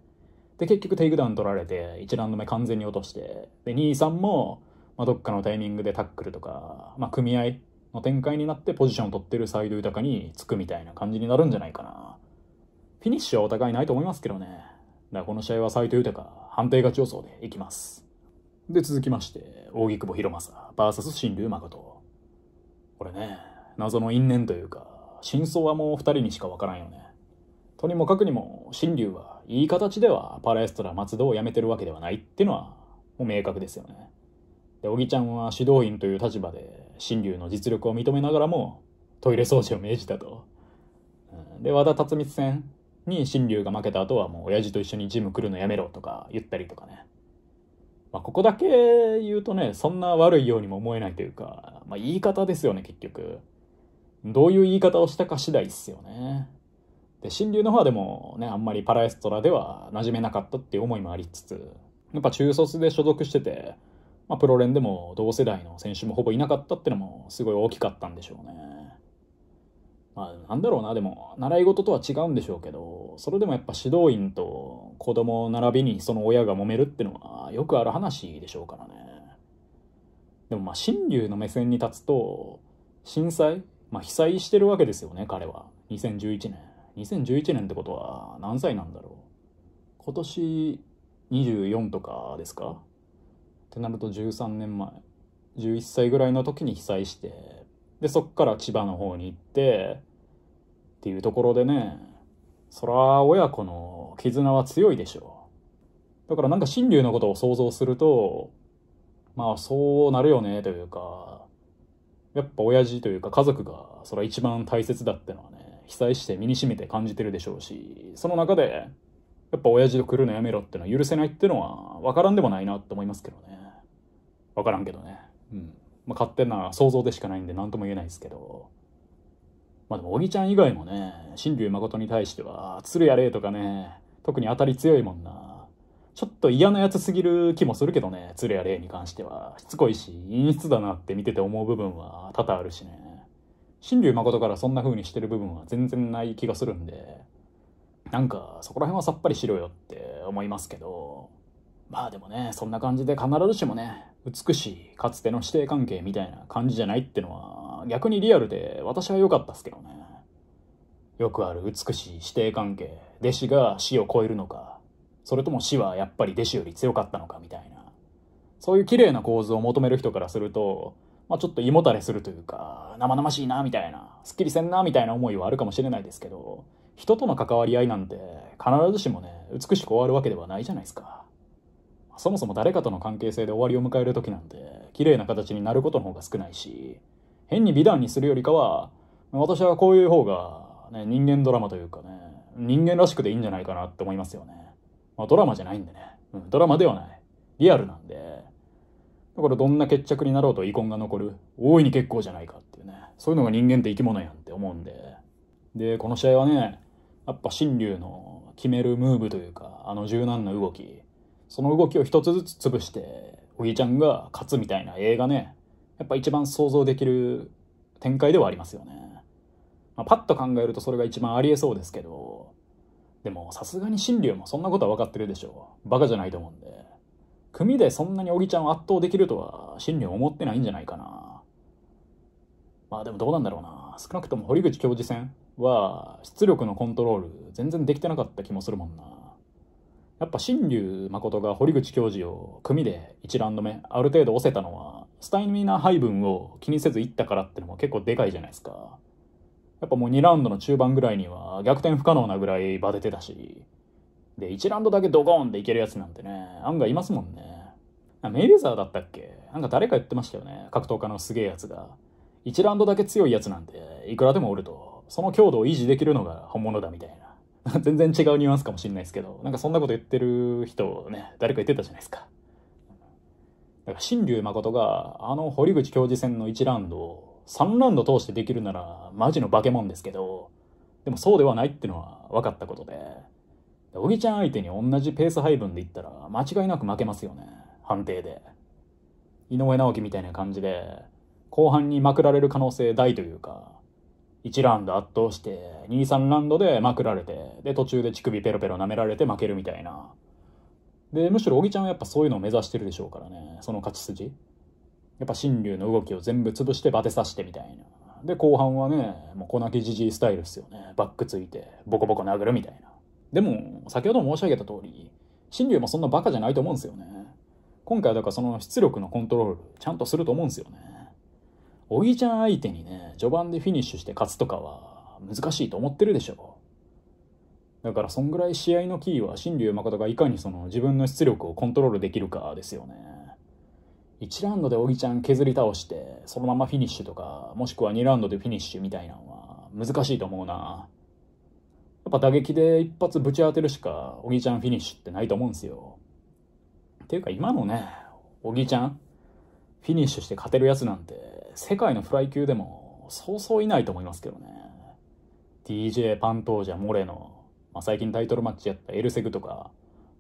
で結局テイクダウン取られて、1ラウンド目完全に落として、で2 3も、まあ、どっかのタイミングでタックルとか、まあ組合の展開になってポジションを取ってるサイド豊かにつくみたいな感じになるんじゃないかな。フィニッシュはお互いないと思いますけどね。だからこの試合はサイド豊か、判定勝ち予想でいきます。で、続きまして、木久保博正 VS 新竜誠。これね、謎の因縁というか、真相はもう2人にしかわからんよね。とにもかくにも、新竜はいい形ではパラエストラ松戸を辞めてるわけではないっていうのは、もう明確ですよね。で、小木ちゃんは指導員という立場で、新竜の実力を認めながらも、トイレ掃除を命じたと。で、和田辰光戦、に新竜が負けた後はもう親父と一緒にジム来るのやめろとか言ったりとかね。まあ、ここだけ言うとね、そんな悪いようにも思えないというか、まあ、言い方ですよね、結局。どういう言い方をしたか次第っすよね。で、新竜の方はでもね、あんまりパラエストラでは馴染めなかったっていう思いもありつつ、やっぱ中卒で所属してて、まあ、プロ連でも同世代の選手もほぼいなかったってのもすごい大きかったんでしょうね。まあ、なんだろうな、でも、習い事とは違うんでしょうけど、それでもやっぱ指導員と子供並びにその親が揉めるってのは、よくある話でしょうからね。でもまあ、新竜の目線に立つと、震災まあ、被災してるわけですよね、彼は。2011年。2011年ってことは、何歳なんだろう。今年、24とかですかってなると13年前。11歳ぐらいの時に被災して、で、そっから千葉の方に行って、っていうところでね、そら親子の絆は強いでしょう。だからなんか新竜のことを想像すると、まあそうなるよねというか、やっぱ親父というか家族がそれは一番大切だってのはね、被災して身にしめて感じてるでしょうし、その中で、やっぱ親父と来るのやめろってのは許せないってのは分からんでもないなって思いますけどね。分からんけどね。うん。まあ、勝手な想像でしかないんで何とも言えないですけど。まあでも、おぎちゃん以外もね、新竜誠に対しては、鶴やれとかね、特に当たり強いもんな。ちょっと嫌なやつすぎる気もするけどね、鶴やれに関しては。しつこいし、陰湿だなって見てて思う部分は多々あるしね。新竜誠からそんな風にしてる部分は全然ない気がするんで、なんかそこら辺はさっぱりしろよって思いますけど、まあでもね、そんな感じで必ずしもね、美しいかつての師弟関係みたいな感じじゃないってのは逆にリアルで私は良かったっすけどねよくある美しい師弟関係弟子が死を超えるのかそれとも死はやっぱり弟子より強かったのかみたいなそういう綺麗な構図を求める人からするとまあ、ちょっと胃もたれするというか生々しいなみたいなすっきりせんなみたいな思いはあるかもしれないですけど人との関わり合いなんて必ずしもね美しく終わるわけではないじゃないですか。そもそも誰かとの関係性で終わりを迎える時なんて綺麗な形になることの方が少ないし変に美談にするよりかは私はこういう方が、ね、人間ドラマというかね人間らしくでいいんじゃないかなって思いますよね、まあ、ドラマじゃないんでね、うん、ドラマではないリアルなんでだからどんな決着になろうと遺恨が残る大いに結構じゃないかっていうねそういうのが人間って生き物やんって思うんででこの試合はねやっぱ新竜の決めるムーブというかあの柔軟な動きその動きを一つずつ潰して、おぎちゃんが勝つみたいな映画ね、やっぱ一番想像できる展開ではありますよね。まあ、パッと考えるとそれが一番ありえそうですけど、でもさすがに新竜もそんなことは分かってるでしょう。バカじゃないと思うんで。組でそんなにおぎちゃんを圧倒できるとは、新竜思ってないんじゃないかな。まあでもどうなんだろうな。少なくとも堀口教授戦は出力のコントロール全然できてなかった気もするもんな。やっぱ新竜誠が堀口教授を組で1ラウンド目ある程度押せたのはスタイミナな配分を気にせずいったからってのも結構でかいじゃないですかやっぱもう2ラウンドの中盤ぐらいには逆転不可能なぐらいバテてたしで1ラウンドだけドゴーンでいけるやつなんてね案外いますもんねメイウェザーだったっけなんか誰か言ってましたよね格闘家のすげえやつが1ラウンドだけ強いやつなんていくらでもおるとその強度を維持できるのが本物だみたいな <laughs> 全然違うニュアンスかもしれないですけど、なんかそんなこと言ってる人ね、誰か言ってたじゃないですか。だから新竜誠があの堀口教授戦の1ラウンドを3ラウンド通してできるならマジの化け物ですけど、でもそうではないってのは分かったことで、小木ちゃん相手に同じペース配分でいったら間違いなく負けますよね、判定で。井上直樹みたいな感じで、後半にまくられる可能性大というか、1ラウンド圧倒して、2、3ラウンドでまくられて、で、途中で乳首ペロペロ舐められて負けるみたいな。で、むしろ小木ちゃんはやっぱそういうのを目指してるでしょうからね、その勝ち筋。やっぱ新竜の動きを全部潰してバテさしてみたいな。で、後半はね、もう粉木じじいスタイルっすよね。バックついて、ボコボコ殴るみたいな。でも、先ほど申し上げた通り、新竜もそんなバカじゃないと思うんですよね。今回はだからその出力のコントロール、ちゃんとすると思うんですよね。おぎちゃん相手にね、序盤でフィニッシュして勝つとかは難しいと思ってるでしょ。だからそんぐらい試合のキーは新竜誠がいかにその自分の出力をコントロールできるかですよね。1ラウンドでお木ちゃん削り倒して、そのままフィニッシュとか、もしくは2ラウンドでフィニッシュみたいなのは難しいと思うな。やっぱ打撃で一発ぶち当てるしか、お木ちゃんフィニッシュってないと思うんですよ。っていうか今のね、お木ちゃん、フィニッシュして勝てるやつなんて世界のフライ級でもそうそういないと思いますけどね DJ パントージャモレノ、まあ、最近タイトルマッチやったエルセグとか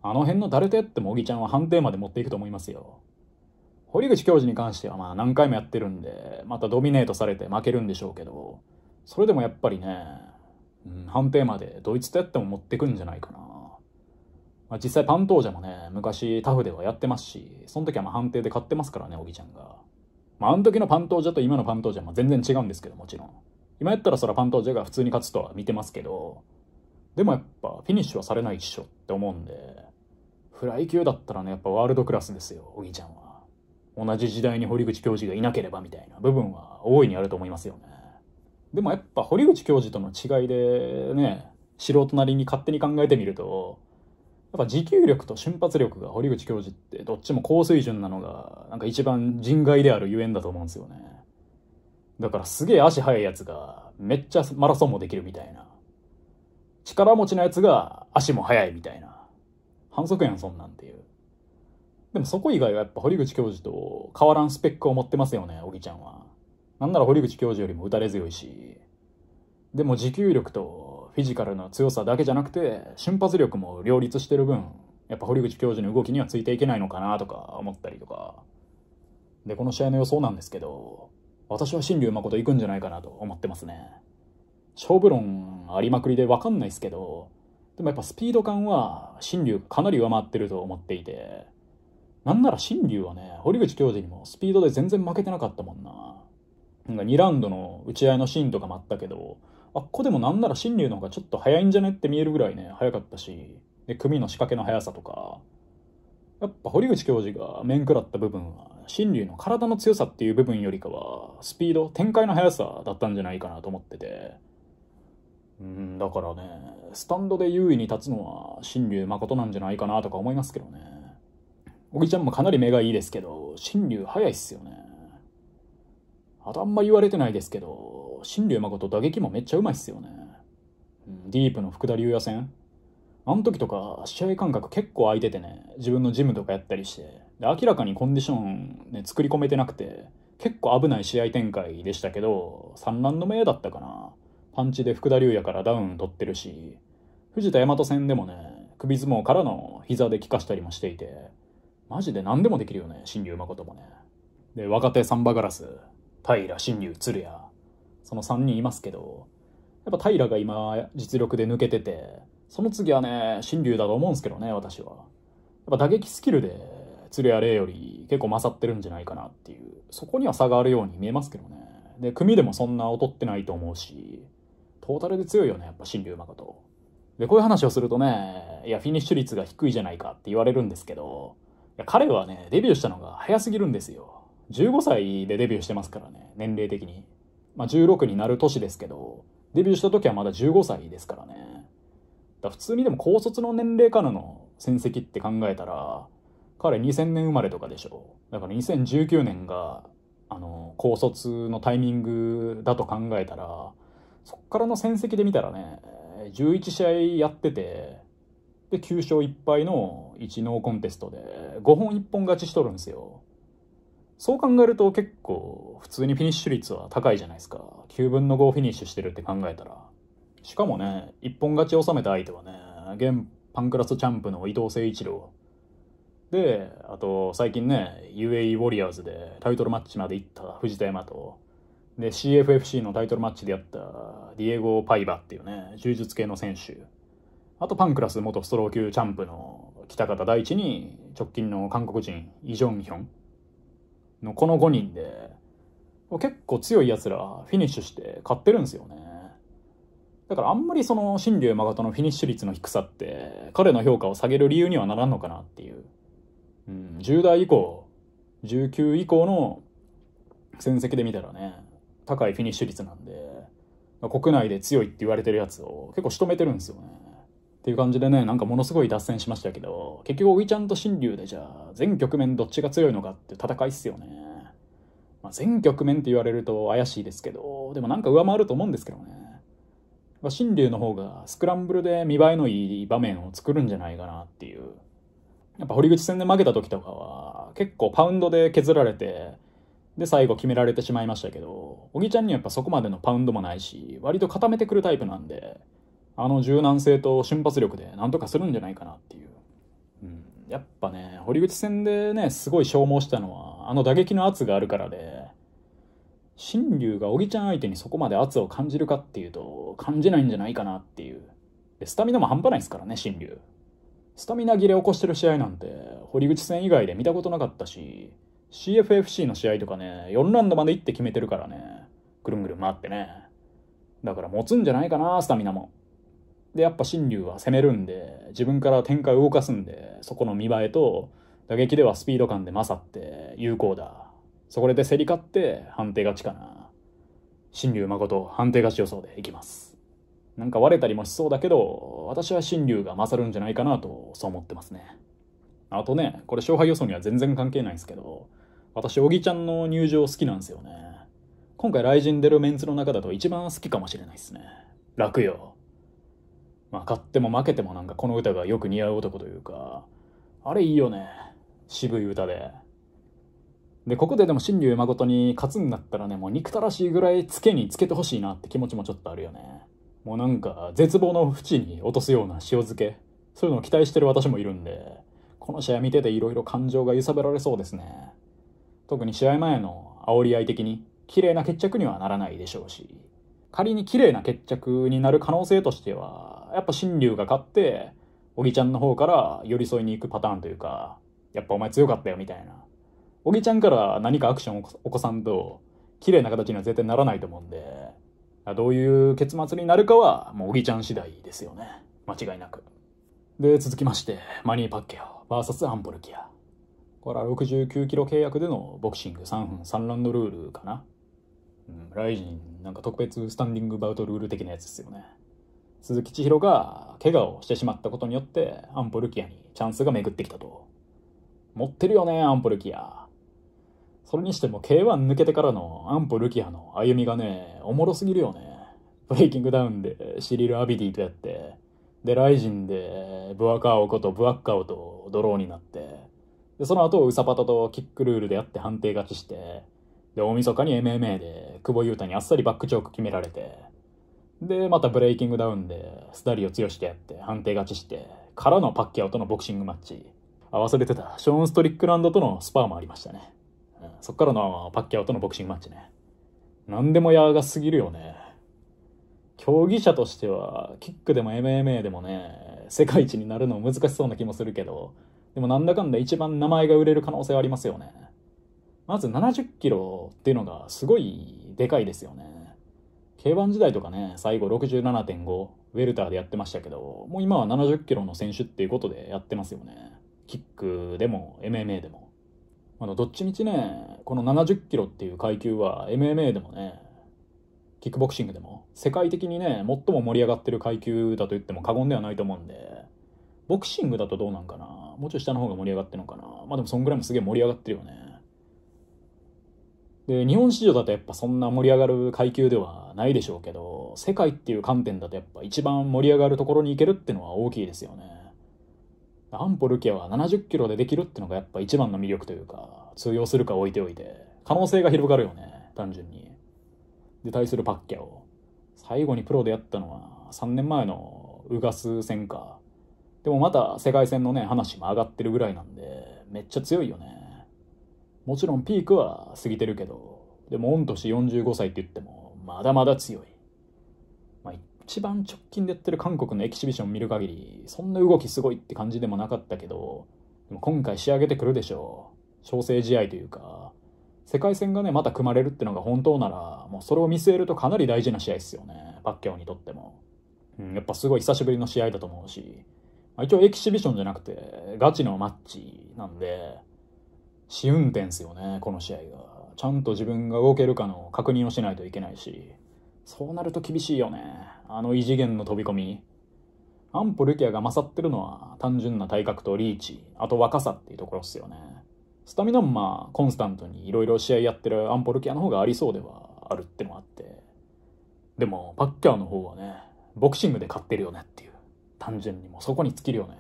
あの辺の誰とやっても小木ちゃんは判定まで持っていくと思いますよ堀口教授に関してはまあ何回もやってるんでまたドミネートされて負けるんでしょうけどそれでもやっぱりね、うん、判定までドイツとやっても持ってくんじゃないかなまあ、実際パントージャもね、昔タフではやってますし、その時はまあ判定で買ってますからね、小木ちゃんが。まあ、あの時のパントージャと今のパントージャも全然違うんですけど、もちろん。今やったらそらパントージャが普通に勝つとは見てますけど、でもやっぱフィニッシュはされないっしょって思うんで、フライ級だったらね、やっぱワールドクラスですよ、おぎちゃんは。同じ時代に堀口教授がいなければみたいな部分は大いにあると思いますよね。でもやっぱ堀口教授との違いでね、素人なりに勝手に考えてみると、やっぱ持久力と瞬発力が堀口教授ってどっちも高水準なのがなんか一番人外であるゆえんだと思うんですよね。だからすげえ足速いやつがめっちゃマラソンもできるみたいな。力持ちのやつが足も速いみたいな。反則やんそんなんていう。でもそこ以外はやっぱ堀口教授と変わらんスペックを持ってますよね、おぎちゃんは。なんなら堀口教授よりも打たれ強いし。でも持久力とフィジカルの強さだけじゃなくて瞬発力も両立してる分やっぱ堀口教授の動きにはついていけないのかなとか思ったりとかでこの試合の予想なんですけど私は新竜誠行くんじゃないかなと思ってますね勝負論ありまくりで分かんないですけどでもやっぱスピード感は新竜かなり上回ってると思っていてなんなら新竜はね堀口教授にもスピードで全然負けてなかったもんななんか2ラウンドの打ち合いのシーンとかもあったけどあっこでもなんなら新竜の方がちょっと早いんじゃねって見えるぐらいね、早かったし、で、組の仕掛けの速さとか、やっぱ堀口教授が面食らった部分は、新竜の体の強さっていう部分よりかは、スピード、展開の速さだったんじゃないかなと思ってて、うん、だからね、スタンドで優位に立つのは新竜誠なんじゃないかなとか思いますけどね。小木ちゃんもかなり目がいいですけど、新竜早いっすよね。あとあんま言われてないですけど、新竜誠打撃もめっちゃうまいっすよね。ディープの福田竜也戦あの時とか試合感覚結構空いててね、自分のジムとかやったりして、で明らかにコンディション、ね、作り込めてなくて、結構危ない試合展開でしたけど、産卵の目だったかな。パンチで福田竜也からダウン取ってるし、藤田大和戦でもね、首相撲からの膝で効かしたりもしていて、マジで何でもできるよね、新竜誠もね。で、若手サンバガラス、平、新竜、鶴屋。その3人いますけど、やっぱ平が今、実力で抜けてて、その次はね、新竜だと思うんですけどね、私は。やっぱ打撃スキルで、鶴谷玲より結構勝ってるんじゃないかなっていう、そこには差があるように見えますけどね。で、組でもそんな劣ってないと思うし、トータルで強いよね、やっぱ新竜馬と。で、こういう話をするとね、いや、フィニッシュ率が低いじゃないかって言われるんですけど、いや、彼はね、デビューしたのが早すぎるんですよ。15歳でデビューしてますからね、年齢的に。まあ、16になる年ですけど、デビューした時はまだ15歳ですからね。だ普通にでも高卒の年齢からの戦績って考えたら、彼2000年生まれとかでしょ。だから2019年が、あの、高卒のタイミングだと考えたら、そっからの戦績で見たらね、11試合やってて、で、9勝1敗の1ノーコンテストで、5本1本勝ちしとるんですよ。そう考えると結構普通にフィニッシュ率は高いじゃないですか。9分の5フィニッシュしてるって考えたら。しかもね、一本勝ちを収めた相手はね、現パンクラスチャンプの伊藤誠一郎。で、あと最近ね、UAE ウォリアーズでタイトルマッチまで行った藤田山と、で、CFFC のタイトルマッチでやったディエゴ・パイバっていうね、柔術系の選手。あとパンクラス元ストロー級チャンプの北方大地に直近の韓国人イ・ジョンヒョン。のこの5人で、結構強いやつらフィニッシュして勝ってるんですよね。だからあんまりその新竜誠のフィニッシュ率の低さって彼の評価を下げる理由にはならんのかなっていう。うん、10代以降、19以降の戦績で見たらね、高いフィニッシュ率なんで、国内で強いって言われてるやつを結構仕留めてるんですよね。っていう感じでね、なんかものすごい脱線しましたけど、結局、おいちゃんと新竜でじゃあ、全局面どっちが強いのかって戦いっすよね。まあ、全局面って言われると怪しいですけど、でもなんか上回ると思うんですけどね。まあ、新竜の方がスクランブルで見栄えのいい場面を作るんじゃないかなっていう。やっぱ堀口戦で負けた時とかは、結構パウンドで削られて、で、最後決められてしまいましたけど、小木ちゃんにはやっぱそこまでのパウンドもないし、割と固めてくるタイプなんで、あの柔軟性と瞬発力でなんとかするんじゃないかなっていう。うん、やっぱね、堀口戦でね、すごい消耗したのは、あの打撃の圧があるからで、新竜が小木ちゃん相手にそこまで圧を感じるかっていうと、感じないんじゃないかなっていう。で、スタミナも半端ないですからね、新竜。スタミナ切れ起こしてる試合なんて、堀口戦以外で見たことなかったし、CFFC の試合とかね、4ラウンドまで行って決めてるからね、ぐるんぐるん回ってね。だから持つんじゃないかな、スタミナも。でやっぱ新竜は攻めるんで自分から展開を動かすんでそこの見栄えと打撃ではスピード感で勝って有効だそこで競り勝って判定勝ちかな新竜誠判定勝ち予想でいきますなんか割れたりもしそうだけど私は新竜が勝るんじゃないかなとそう思ってますねあとねこれ勝敗予想には全然関係ないんですけど私小木ちゃんの入場好きなんですよね今回雷神出るメンツの中だと一番好きかもしれないですね楽よまあ、勝っても負けてもなんかこの歌がよく似合う男というか、あれいいよね。渋い歌で。で、ここででも新竜誠に勝つんだったらね、もう憎たらしいぐらいつけにつけてほしいなって気持ちもちょっとあるよね。もうなんか絶望の淵に落とすような塩漬け。そういうのを期待してる私もいるんで、この試合見てていろいろ感情が揺さぶられそうですね。特に試合前の煽り合い的に、綺麗な決着にはならないでしょうし、仮に綺麗な決着になる可能性としては、やっぱ新竜が勝って、小木ちゃんの方から寄り添いに行くパターンというか、やっぱお前強かったよみたいな。小木ちゃんから何かアクションを起こさんと、綺麗な形には絶対ならないと思うんで、どういう結末になるかは、もう小木ちゃん次第ですよね。間違いなく。で、続きまして、マニー・パッケオ VS アンボルキア。これは69キロ契約でのボクシング3分3ラウンドルールかな。うん、ライジン、なんか特別スタンディングバウトルール的なやつですよね。鈴木千尋が怪我をしてしまったことによってアンポルキアにチャンスが巡ってきたと。持ってるよね、アンポルキア。それにしても K1 抜けてからのアンポルキアの歩みがね、おもろすぎるよね。ブレイキングダウンでシリル・アビディとやって、で、ライジンでブアカオことブアッカオとドローになって、で、その後ウサパタとキックルールでやって判定勝ちして、で、大晦日に MMA で久保優太にあっさりバックチョーク決められて、で、またブレイキングダウンで、スダリを強してやって、判定勝ちして、からのパッキャオとのボクシングマッチ。あ、忘れてた。ショーン・ストリックランドとのスパーもありましたね。うん、そっからのパッキャオとのボクシングマッチね。何でもやがすぎるよね。競技者としては、キックでも MMA でもね、世界一になるの難しそうな気もするけど、でもなんだかんだ一番名前が売れる可能性はありますよね。まず70キロっていうのがすごいでかいですよね。K1 時代とかね、最後67.5、ウェルターでやってましたけど、もう今は70キロの選手っていうことでやってますよね。キックでも MMA でも。あの、どっちみちね、この70キロっていう階級は MMA でもね、キックボクシングでも、世界的にね、最も盛り上がってる階級だと言っても過言ではないと思うんで、ボクシングだとどうなんかなもうちょい下の方が盛り上がってるのかなまあでもそんぐらいもすげえ盛り上がってるよね。で、日本市場だとやっぱそんな盛り上がる階級ではないでしょうけど、世界っていう観点だとやっぱ一番盛り上がるところに行けるってのは大きいですよね。アンポルケは70キロでできるってのがやっぱ一番の魅力というか、通用するか置いておいて、可能性が広がるよね、単純に。で、対するパッキャオ。最後にプロでやったのは3年前のウガス戦か。でもまた世界戦のね、話も上がってるぐらいなんで、めっちゃ強いよね。もちろんピークは過ぎてるけど、でも御年45歳って言っても、まだまだ強い。まあ、一番直近でやってる韓国のエキシビション見る限り、そんな動きすごいって感じでもなかったけど、でも今回仕上げてくるでしょう。調整試合というか、世界戦がね、また組まれるってのが本当なら、もうそれを見据えるとかなり大事な試合ですよね。パッキャオにとっても。うん、やっぱすごい久しぶりの試合だと思うし、まあ、一応エキシビションじゃなくて、ガチのマッチなんで、試運転ですよね、この試合が。ちゃんと自分が動けるかの確認をしないといけないし、そうなると厳しいよね、あの異次元の飛び込み。アンポルキアが勝ってるのは単純な体格とリーチ、あと若さっていうところっすよね。スタミナもまあコンスタントにいろいろ試合やってるアンポルキアの方がありそうではあるってのもあって。でもパッキャーの方はね、ボクシングで勝ってるよねっていう。単純にもうそこに尽きるよね。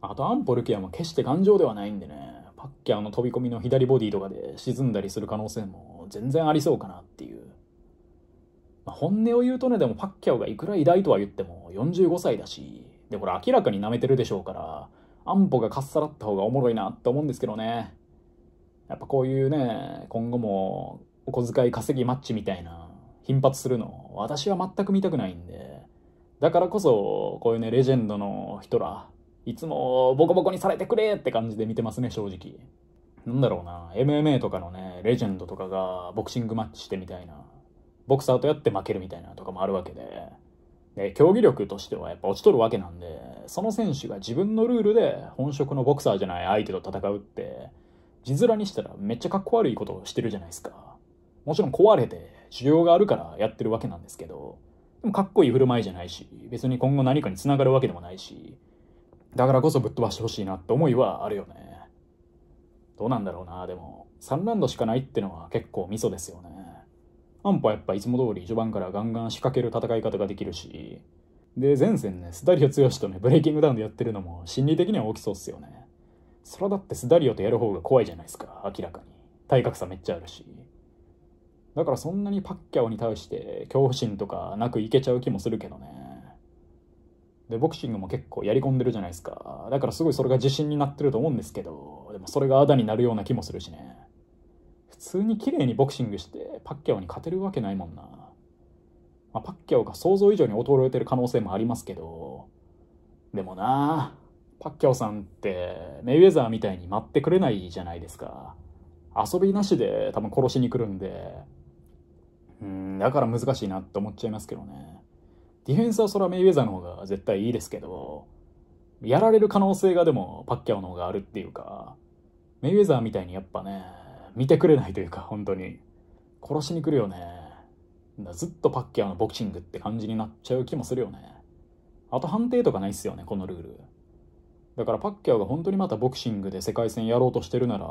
あとアンポルキアも決して頑丈ではないんでね。パッキャーの飛び込みの左ボディとかで沈んだりする可能性も全然ありそうかなっていう。まあ、本音を言うとね、でもパッキャオがいくら偉大とは言っても45歳だし、で、これ明らかに舐めてるでしょうから、安保がかっさらった方がおもろいなって思うんですけどね。やっぱこういうね、今後もお小遣い稼ぎマッチみたいな、頻発するの、私は全く見たくないんで、だからこそ、こういうね、レジェンドの人ら、いつもボコボコにされてくれって感じで見てますね、正直。なんだろうな、MMA とかのね、レジェンドとかがボクシングマッチしてみたいな、ボクサーとやって負けるみたいなとかもあるわけで、で、競技力としてはやっぱ落ちとるわけなんで、その選手が自分のルールで本職のボクサーじゃない相手と戦うって、字面にしたらめっちゃかっこ悪いことをしてるじゃないですか。もちろん壊れて、需要があるからやってるわけなんですけど、でもかっこいい振る舞いじゃないし、別に今後何かにつながるわけでもないし、だからこそぶっ飛ばしてほしいなって思いはあるよね。どうなんだろうな、でも、3ラウンドしかないってのは結構ミソですよね。アンパやっぱいつも通り序盤からガンガン仕掛ける戦い方ができるし、で、前線ね、スダリオ剛とね、ブレイキングダウンでやってるのも心理的には大きそうっすよね。それだってスダリオとやる方が怖いじゃないですか、明らかに。体格差めっちゃあるし。だからそんなにパッキャオに対して恐怖心とかなくいけちゃう気もするけどね。でボクシングも結構やり込んでるじゃないですかだからすごいそれが自信になってると思うんですけどでもそれがあだになるような気もするしね普通に綺麗にボクシングしてパッキャオに勝てるわけないもんな、まあ、パッキャオが想像以上に衰えてる可能性もありますけどでもなパッキャオさんってメイウェザーみたいに待ってくれないじゃないですか遊びなしで多分殺しに来るんでうんだから難しいなって思っちゃいますけどねディフェンスはそれはメイウェザーの方が絶対いいですけど、やられる可能性がでもパッキャオの方があるっていうか、メイウェザーみたいにやっぱね、見てくれないというか、本当に。殺しに来るよね。ずっとパッキャオのボクシングって感じになっちゃう気もするよね。あと判定とかないっすよね、このルール。だからパッキャオが本当にまたボクシングで世界戦やろうとしてるなら、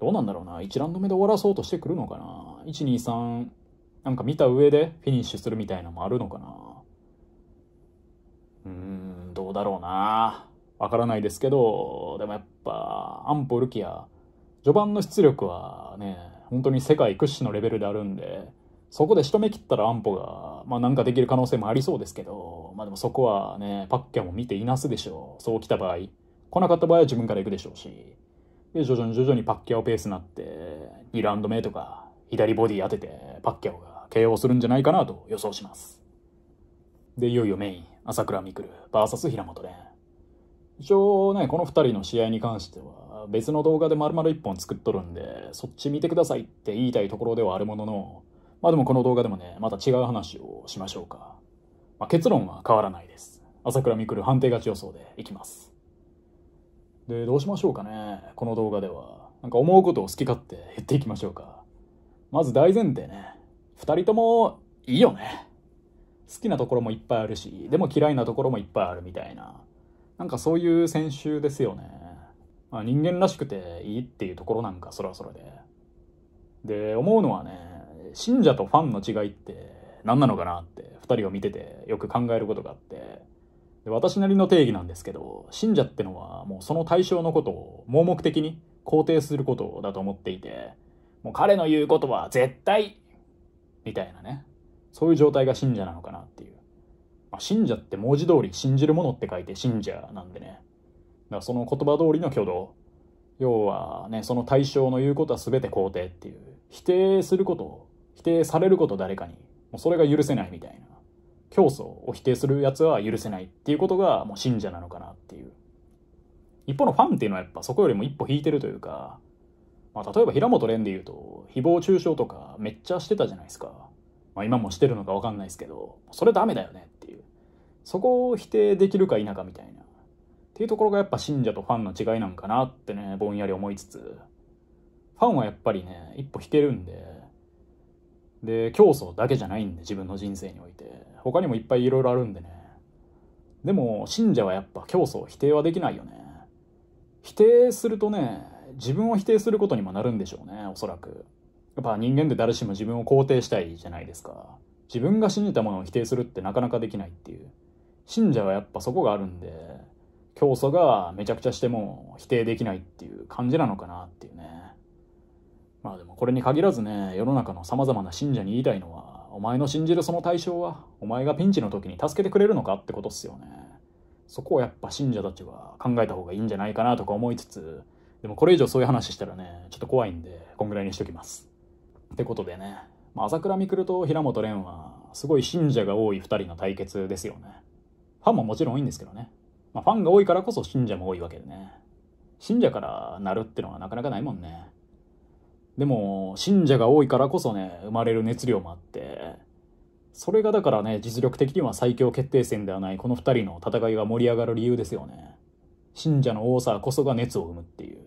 どうなんだろうな。1ラウンド目で終わらそうとしてくるのかな。1、2、3、なんか見た上でフィニッシュするみたいなのもあるのかなうーん、どうだろうな。わからないですけど、でもやっぱ、アンポルキア、序盤の出力はね、本当に世界屈指のレベルであるんで、そこで仕留め切ったら安保が、まあなんかできる可能性もありそうですけど、まあでもそこはね、パッキャも見ていなすでしょう。そう来た場合。来なかった場合は自分から行くでしょうし。で、徐々に徐々にパッキャオペースになって、2ラウンド目とか、左ボディ当てて、パッキャオが KO するんじゃないかなと予想します。で、いよいよメイン、朝倉未来 VS 平本蓮。一応ね、この2人の試合に関しては、別の動画で丸々1本作っとるんで、そっち見てくださいって言いたいところではあるものの、まあでもこの動画でもね、また違う話をしましょうか。まあ、結論は変わらないです。朝倉未来判定勝ち予想でいきます。で、どうしましょうかね、この動画では。なんか思うことを好き勝手言っていきましょうか。まず大前提ね。二人ともいいよね。好きなところもいっぱいあるし、でも嫌いなところもいっぱいあるみたいな。なんかそういう選手ですよね。まあ、人間らしくていいっていうところなんかそらそらで。で、思うのはね、信者とファンの違いって何なのかなって二人を見ててよく考えることがあって。で私なりの定義なんですけど、信者ってのはもうその対象のことを盲目的に肯定することだと思っていて、もう彼の言うことは絶対みたいなね。そういう状態が信者なのかなっていう。まあ、信者って文字通り信じるものって書いて信者なんでね。だからその言葉通りの挙動。要はね、その対象の言うことは全て肯定っていう。否定すること、否定されること誰かに。もうそれが許せないみたいな。教祖を否定するやつは許せないっていうことがもう信者なのかなっていう。一方のファンっていうのはやっぱそこよりも一歩引いてるというか、まあ、例えば平本蓮で言うと、誹謗中傷とかめっちゃしてたじゃないですか。まあ、今もしてるのかわかんないですけど、それダメだよねっていう。そこを否定できるか否かみたいな。っていうところがやっぱ信者とファンの違いなんかなってね、ぼんやり思いつつ。ファンはやっぱりね、一歩引けるんで、で、競争だけじゃないんで、自分の人生において。他にもいっぱいいろいろあるんでね。でも、信者はやっぱ競争否定はできないよね。否定するとね、自分を否定することにもなるんでしょうねおそらくやっぱ人間って誰しも自分を肯定したいじゃないですか自分が信じたものを否定するってなかなかできないっていう信者はやっぱそこがあるんで教祖がめちゃくちゃしても否定できないっていう感じなのかなっていうねまあでもこれに限らずね世の中のさまざまな信者に言いたいのはお前の信じるその対象はお前がピンチの時に助けてくれるのかってことっすよねそこをやっぱ信者たちは考えた方がいいんじゃないかなとか思いつつでもこれ以上そういう話したらね、ちょっと怖いんで、こんぐらいにしときます。ってことでね、まあ、朝倉未来と平本蓮は、すごい信者が多い2人の対決ですよね。ファンももちろん多いんですけどね。まあ、ファンが多いからこそ信者も多いわけでね。信者からなるってのはなかなかないもんね。でも、信者が多いからこそね、生まれる熱量もあって、それがだからね、実力的には最強決定戦ではないこの2人の戦いが盛り上がる理由ですよね。信者の多さこそが熱を生むっていう。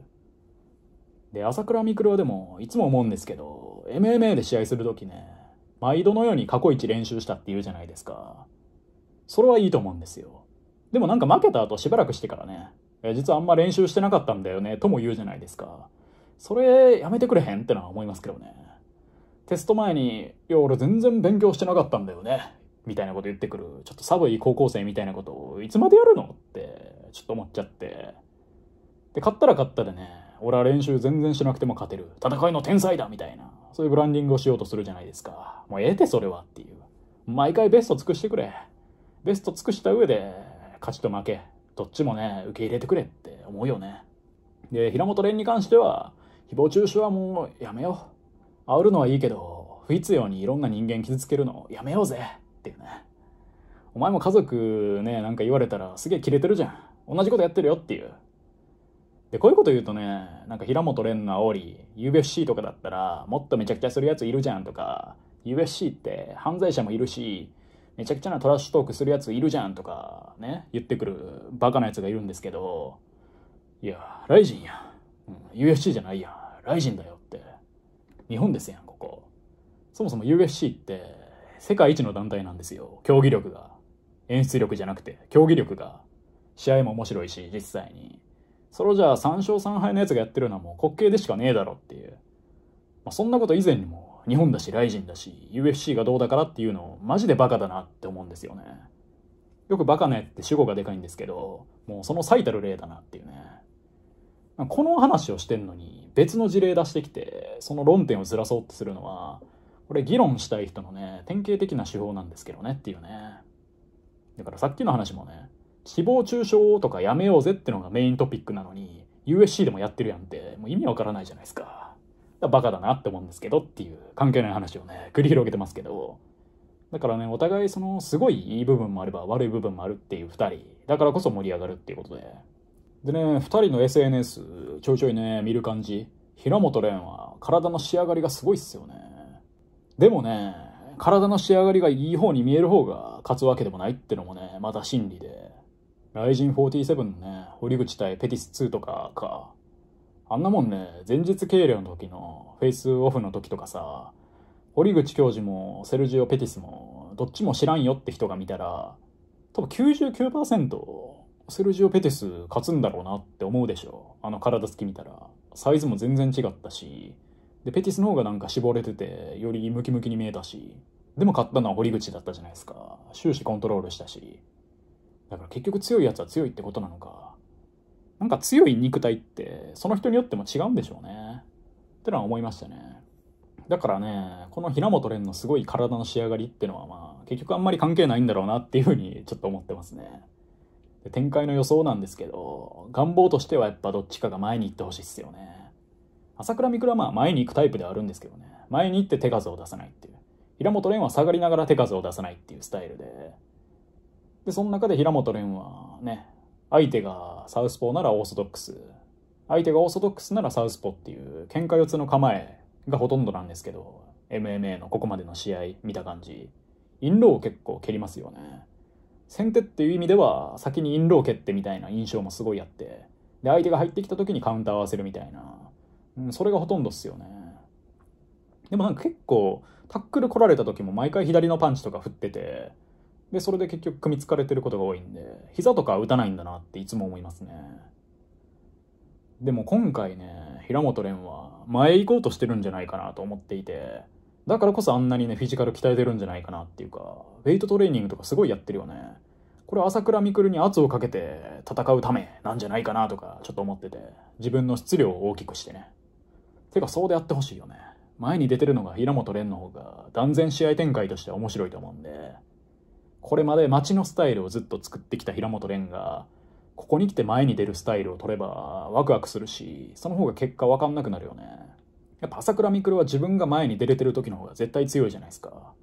で、朝倉未来はでも、いつも思うんですけど、MMA で試合する時ね、毎度のように過去一練習したって言うじゃないですか。それはいいと思うんですよ。でもなんか負けた後しばらくしてからね、え実はあんま練習してなかったんだよね、とも言うじゃないですか。それ、やめてくれへんってのは思いますけどね。テスト前に、いや、俺全然勉強してなかったんだよね。みたいなこと言ってくる、ちょっと寒い高校生みたいなことを、いつまでやるのって、ちょっと思っちゃって。で、勝ったら勝ったでね、俺は練習全然しなくても勝てる。戦いの天才だみたいな。そういうブランディングをしようとするじゃないですか。もうええてそれはっていう。毎回ベスト尽くしてくれ。ベスト尽くした上で、勝ちと負け、どっちもね、受け入れてくれって思うよね。で、平本蓮に関しては、誹謗中傷はもうやめよう。煽るのはいいけど、不必要にいろんな人間傷つけるのやめようぜ。っていうね。お前も家族ね、なんか言われたらすげえキレてるじゃん。同じことやってるよっていう。で、こういうこと言うとね、なんか平本蓮の煽り、UFC とかだったら、もっとめちゃくちゃするやついるじゃんとか、UFC って犯罪者もいるし、めちゃくちゃなトラッシュトークするやついるじゃんとか、ね、言ってくるバカなやつがいるんですけど、いや、ライジンや。うん、UFC じゃないや。ライジンだよって。日本ですやん、ここ。そもそも UFC って世界一の団体なんですよ。競技力が。演出力じゃなくて、競技力が。試合も面白いし、実際に。それじゃあ3勝3敗のやつがやってるのはもう滑稽でしかねえだろっていう。まあ、そんなこと以前にも、日本だし、ライジンだし、UFC がどうだからっていうのを、マジでバカだなって思うんですよね。よくバカねって主語がでかいんですけど、もうその最たる例だなっていうね。この話をしてんのに別の事例出してきて、その論点をずらそうってするのは、これ議論したい人のね、典型的な手法なんですけどねっていうね。だからさっきの話もね、誹謗中傷とかやめようぜってのがメイントピックなのに、USC でもやってるやんって、もう意味わからないじゃないですか。だかバカだなって思うんですけどっていう関係ない話をね、繰り広げてますけど。だからね、お互いそのすごいいい部分もあれば悪い部分もあるっていう2人。だからこそ盛り上がるっていうことで。でね、2人の SNS ちょいちょいね、見る感じ。平本蓮は体の仕上がりがすごいっすよね。でもね、体の仕上がりがいい方に見える方が勝つわけでもないってのもね、また真理で。ライジン47のね、堀口対ペティス2とかか。あんなもんね、前日計量の時のフェイスオフの時とかさ、堀口教授もセルジオ・ペティスもどっちも知らんよって人が見たら、多分99%セルジオ・ペティス勝つんだろうなって思うでしょ。あの体つき見たら。サイズも全然違ったし、で、ペティスの方がなんか絞れてて、よりムキムキに見えたし、でも勝ったのは堀口だったじゃないですか。終始コントロールしたし。だから結局強いやつは強いってことなのか。なんか強い肉体って、その人によっても違うんでしょうね。ってのは思いましたね。だからね、この平本蓮のすごい体の仕上がりってのはまあ、結局あんまり関係ないんだろうなっていうふうにちょっと思ってますね。で展開の予想なんですけど、願望としてはやっぱどっちかが前に行ってほしいっすよね。朝倉未来はまあ前に行くタイプではあるんですけどね。前に行って手数を出さないっていう。平本蓮は下がりながら手数を出さないっていうスタイルで。で、その中で平本蓮はね、相手がサウスポーならオーソドックス。相手がオーソドックスならサウスポーっていう喧嘩四つの構えがほとんどなんですけど、MMA のここまでの試合見た感じ、インローを結構蹴りますよね。先手っていう意味では先にインロー蹴ってみたいな印象もすごいあって、で、相手が入ってきた時にカウンター合わせるみたいな、うん、それがほとんどっすよね。でもなんか結構、タックル来られた時も毎回左のパンチとか振ってて、で、それで結局組みつかれてることが多いんで、膝とか打たないんだなっていつも思いますね。でも今回ね、平本蓮は前行こうとしてるんじゃないかなと思っていて、だからこそあんなにね、フィジカル鍛えてるんじゃないかなっていうか、ウェイトトレーニングとかすごいやってるよね。これ朝倉未来に圧をかけて戦うためなんじゃないかなとかちょっと思ってて、自分の質量を大きくしてね。てかそうであってほしいよね。前に出てるのが平本蓮の方が断然試合展開として面白いと思うんで、これまで街のスタイルをずっと作ってきた平本蓮が、ここに来て前に出るスタイルを取ればワクワクするし、その方が結果わかんなくなるよね。やっぱ朝倉未来は自分が前に出れてる時の方が絶対強いじゃないですか。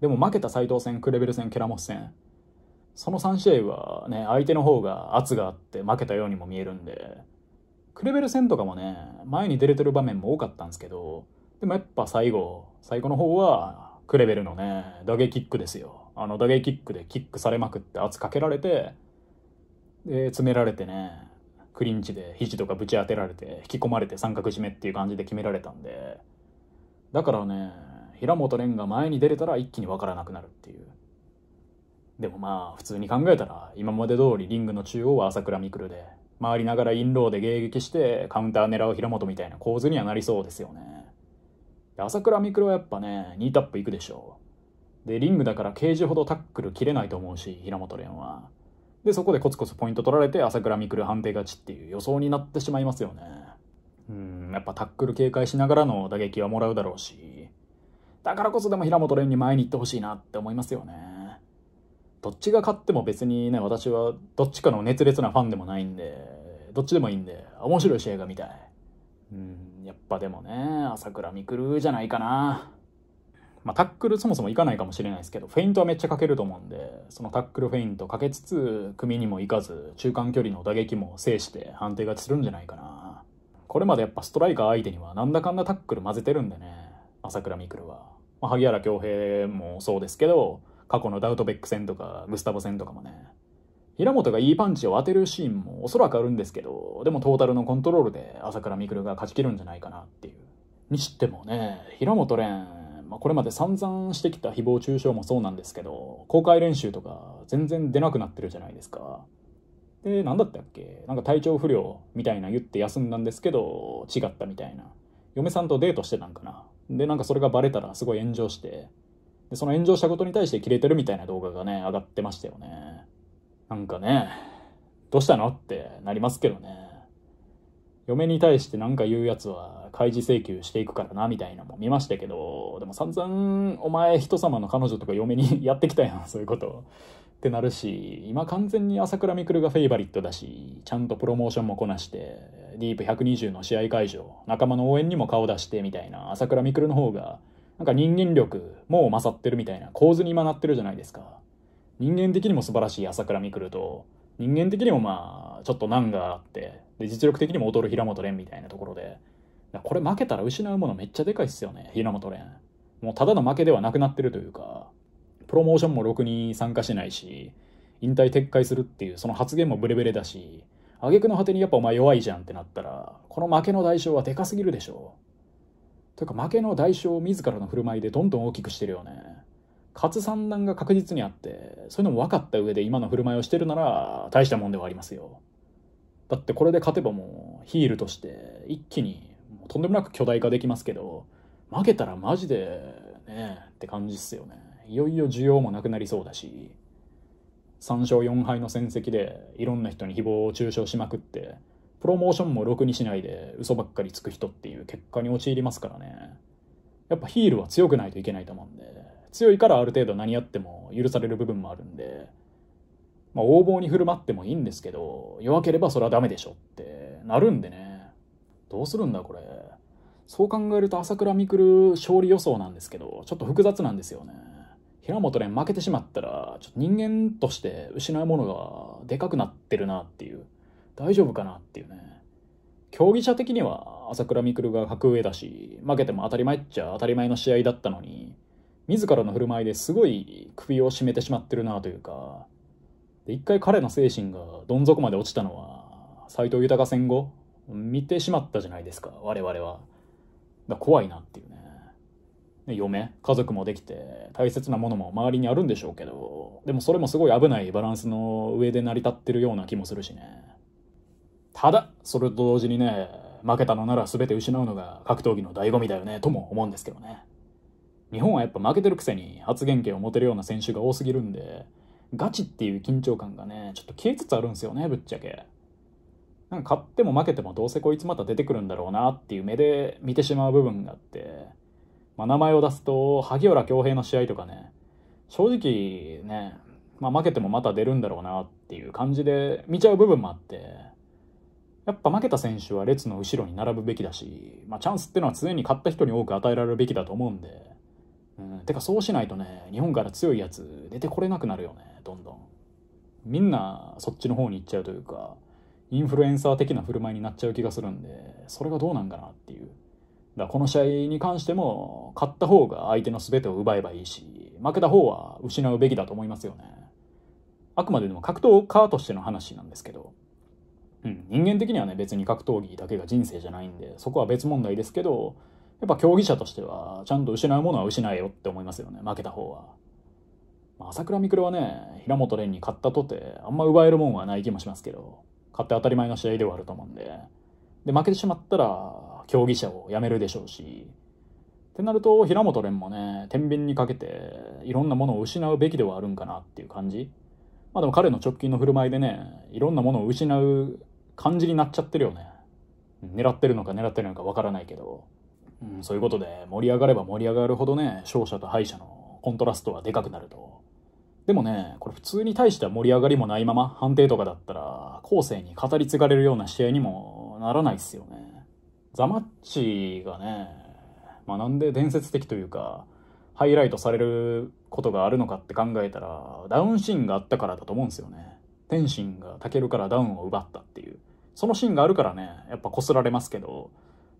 でも負けた斎藤戦、クレベル戦、ケラモス戦、その3試合はね、相手の方が圧があって負けたようにも見えるんで、クレベル戦とかもね、前に出れてる場面も多かったんですけど、でもやっぱ最後、最後の方は、クレベルのね、打撃キックですよ。あの打撃キックでキックされまくって圧かけられて、で、詰められてね、クリンチで肘とかぶち当てられて、引き込まれて三角締めっていう感じで決められたんで、だからね、平本蓮が前に出れたら一気に分からなくなるっていう。でもまあ、普通に考えたら、今まで通りリングの中央は朝倉未来で、回りながらインローで迎撃してカウンター狙う平本みたいな構図にはなりそうですよね。で朝倉未来はやっぱね、2タップ行くでしょう。で、リングだから刑事ほどタックル切れないと思うし、平本蓮は。で、そこでコツコツポイント取られて朝倉未来判定勝ちっていう予想になってしまいますよね。うん、やっぱタックル警戒しながらの打撃はもらうだろうし。だからこそでも平本蓮に前に行ってほしいなって思いますよね。どっちが勝っても別にね、私はどっちかの熱烈なファンでもないんで、どっちでもいいんで、面白い試合が見たい。うん、やっぱでもね、朝倉未来じゃないかな。まあ、タックルそもそもいかないかもしれないですけど、フェイントはめっちゃかけると思うんで、そのタックルフェイントかけつつ、組にもいかず、中間距離の打撃も制して判定勝ちするんじゃないかな。これまでやっぱストライカー相手にはなんだかんだタックル混ぜてるんでね、朝倉未来は。まあ、萩原恭平もそうですけど、過去のダウトベック戦とかグスタボ戦とかもね。平本がいいパンチを当てるシーンもおそらくあるんですけど、でもトータルのコントロールで朝倉未来が勝ち切るんじゃないかなっていう。にしてもね、平本蓮、まあ、これまで散々してきた誹謗中傷もそうなんですけど、公開練習とか全然出なくなってるじゃないですか。で、何だったっけなんか体調不良みたいな言って休んだんですけど、違ったみたいな。嫁さんとデートしてたんかな。で、なんかそれがバレたらすごい炎上して、で、その炎上したことに対してキレてるみたいな動画がね、上がってましたよね。なんかね、どうしたのってなりますけどね。嫁に対して何か言うやつは開示請求していくからな、みたいなのも見ましたけど、でも散々お前人様の彼女とか嫁にやってきたやん、そういうこと。ってなるし、今完全に朝倉未来がフェイバリットだし、ちゃんとプロモーションもこなして、ディープ120の試合会場、仲間の応援にも顔出してみたいな朝倉未来の方がなんか人間力も勝ってるみたいな構図に今なってるじゃないですか。人間的にも素晴らしい朝倉未来と、人間的にもまあ、ちょっと難があって、で、実力的にも劣る平本蓮みたいなところで、これ負けたら失うものめっちゃでかいっすよね、平本蓮。もうただの負けではなくなってるというか、プロモーションもろくに参加しないし、引退撤回するっていうその発言もブレブレだし、挙句の果てにやっぱお前弱いじゃんってなったら、この負けの代償はでかすぎるでしょう。というか負けの代償を自らの振る舞いでどんどん大きくしてるよね勝つ算段が確実にあってそういうのも分かった上で今の振る舞いをしてるなら大したもんではありますよだってこれで勝てばもうヒールとして一気にとんでもなく巨大化できますけど負けたらマジでねって感じっすよねいよいよ需要もなくなりそうだし3勝4敗の戦績でいろんな人に誹謗中傷しまくってプロモーションもろくにしないで嘘ばっかりつく人っていう結果に陥りますからねやっぱヒールは強くないといけないと思うんで強いからある程度何やっても許される部分もあるんでまあ横暴に振る舞ってもいいんですけど弱ければそれはダメでしょってなるんでねどうするんだこれそう考えると朝倉未来勝利予想なんですけどちょっと複雑なんですよね平本蓮負けてしまったらちょっと人間として失うものがでかくなってるなっていう大丈夫かなっていうね。競技者的には朝倉未来が格上だし、負けても当たり前っちゃ当たり前の試合だったのに、自らの振る舞いですごい首を絞めてしまってるなというか、で一回彼の精神がどん底まで落ちたのは、斎藤豊戦後、見てしまったじゃないですか、我々は。だ怖いなっていうね。嫁家族もできて大切なものも周りにあるんでしょうけどでもそれもすごい危ないバランスの上で成り立ってるような気もするしねただ、それと同時にね、負けたのなら全て失うのが格闘技の醍醐味だよね、とも思うんですけどね。日本はやっぱ負けてるくせに発言権を持てるような選手が多すぎるんで、ガチっていう緊張感がね、ちょっと消えつつあるんですよね、ぶっちゃけ。なんか勝っても負けてもどうせこいつまた出てくるんだろうなっていう目で見てしまう部分があって、まあ、名前を出すと萩原恭平の試合とかね正直ね、まあ、負けてもまた出るんだろうなっていう感じで見ちゃう部分もあってやっぱ負けた選手は列の後ろに並ぶべきだし、まあ、チャンスってのは常に勝った人に多く与えられるべきだと思うんで、うん、てかそうしないとね日本から強いやつ出てこれなくなるよねどんどんみんなそっちの方に行っちゃうというかインフルエンサー的な振る舞いになっちゃう気がするんでそれがどうなんかなっていうだからこの試合に関しても勝った方が相手の全てを奪えばいいし負けた方は失うべきだと思いますよねあくまででも格闘家としての話なんですけどうん、人間的にはね別に格闘技だけが人生じゃないんでそこは別問題ですけどやっぱ競技者としてはちゃんと失うものは失えよって思いますよね負けた方は、まあ、朝倉未来はね平本蓮に勝ったとてあんま奪えるもんはない気もしますけど勝って当たり前の試合ではあると思うんでで負けてしまったら競技者を辞めるでしょうしってなると平本蓮もね天秤にかけていろんなものを失うべきではあるんかなっていう感じまあでも彼の直近の振る舞いでねいろんなものを失う感じになっちゃってるよね。狙ってるのか狙ってるのかわからないけど、うん、そういうことで盛り上がれば盛り上がるほどね、勝者と敗者のコントラストはでかくなると。でもね、これ普通に対しては盛り上がりもないまま判定とかだったら、後世に語り継がれるような試合にもならないっすよね。ザマッチがね、まあ、なんで伝説的というか、ハイライトされることがあるのかって考えたら、ダウンシーンがあったからだと思うんですよね。天心がタケルからダウンを奪ったっていう。そのシーンがあるからね、やっぱこすられますけど、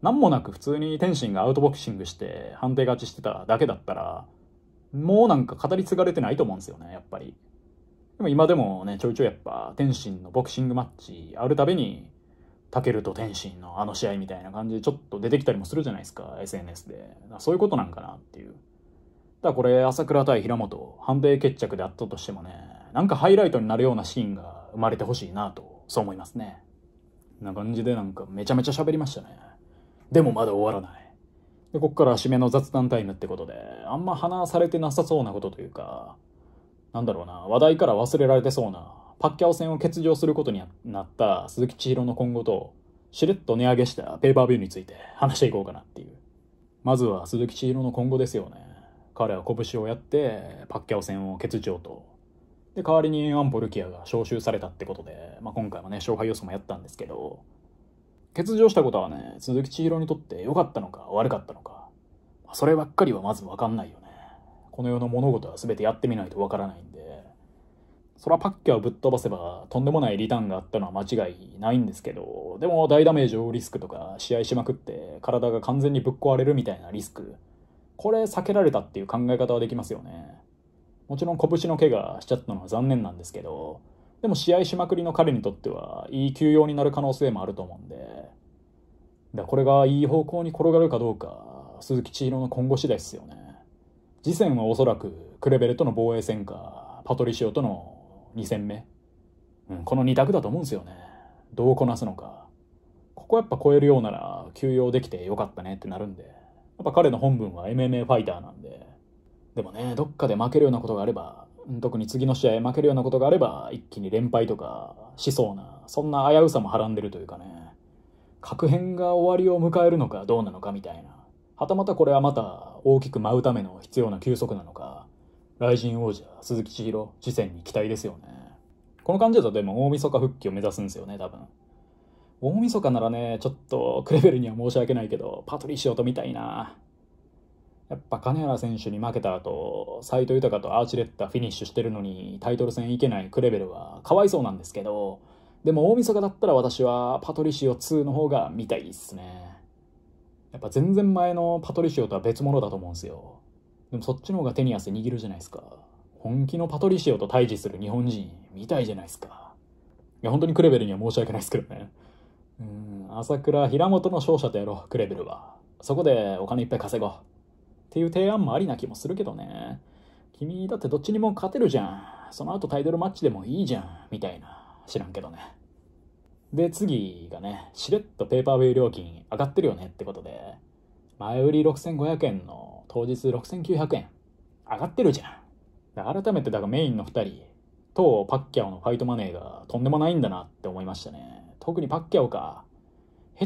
何もなく普通に天心がアウトボクシングして判定勝ちしてただけだったら、もうなんか語り継がれてないと思うんですよね、やっぱり。でも今でもね、ちょいちょいやっぱ天心のボクシングマッチあるたびに、タケルと天心のあの試合みたいな感じでちょっと出てきたりもするじゃないですか、SNS で。そういうことなんかなっていう。だからこれ、朝倉対平本、判定決着であったとしてもね、なんかハイライトになるようなシーンが生まれてほしいなと、そう思いますね。な感じでなんかめちゃめちゃ喋りましたね。でもまだ終わらない。で、こっから締めの雑談タイムってことで、あんま話されてなさそうなことというか、なんだろうな、話題から忘れられてそうな、パッキャオ戦を欠場することになった鈴木千尋の今後と、しれっと値上げしたペーパービューについて話していこうかなっていう。まずは鈴木千尋の今後ですよね。彼は拳をやって、パッキャオ戦を欠場と。で、代わりにアンポルキアが招集されたってことで、まあ、今回もね、勝敗予想もやったんですけど、欠場したことはね、鈴木千尋にとって良かったのか悪かったのか、まあ、そればっかりはまずわかんないよね。この世の物事は全てやってみないとわからないんで、そらパッキャをぶっ飛ばせばとんでもないリターンがあったのは間違いないんですけど、でも大ダメージをリスクとか試合しまくって体が完全にぶっ壊れるみたいなリスク、これ避けられたっていう考え方はできますよね。もちろん拳の怪我しちゃったのは残念なんですけど、でも試合しまくりの彼にとってはいい休養になる可能性もあると思うんで、だこれがいい方向に転がるかどうか、鈴木千尋の今後次第ですよね。次戦はおそらくクレベルとの防衛戦か、パトリシオとの2戦目。うん、この2択だと思うんですよね。どうこなすのか。ここやっぱ超えるようなら休養できてよかったねってなるんで、やっぱ彼の本文は MMA ファイターなんで、でもね、どっかで負けるようなことがあれば、特に次の試合負けるようなことがあれば、一気に連敗とかしそうな、そんな危うさもはらんでるというかね、確変が終わりを迎えるのかどうなのかみたいな、はたまたこれはまた大きく舞うための必要な休息なのか、雷神王者、鈴木千尋、次戦に期待ですよね。この感じだとでも大晦日復帰を目指すんですよね、多分。大晦日ならね、ちょっとクレベルには申し訳ないけど、パトリシオと見たいな。やっぱ金原選手に負けた後、斎藤豊とアーチレッタフィニッシュしてるのにタイトル戦いけないクレベルはかわいそうなんですけど、でも大晦日だったら私はパトリシオ2の方が見たいっすね。やっぱ全然前のパトリシオとは別物だと思うんすよ。でもそっちの方が手に汗握るじゃないですか。本気のパトリシオと対峙する日本人見たいじゃないですか。いや、本当にクレベルには申し訳ないですけどね。うん、朝倉平本の勝者とやろう、クレベルは。そこでお金いっぱい稼ごう。っていう提案もありな気もするけどね。君だってどっちにも勝てるじゃん。その後タイトルマッチでもいいじゃん。みたいな。知らんけどね。で、次がね、しれっとペーパーウェイ料金上がってるよねってことで、前売り6500円の当日6900円。上がってるじゃん。改めてだらメインの2人、とパッキャオのファイトマネーがとんでもないんだなって思いましたね。特にパッキャオか。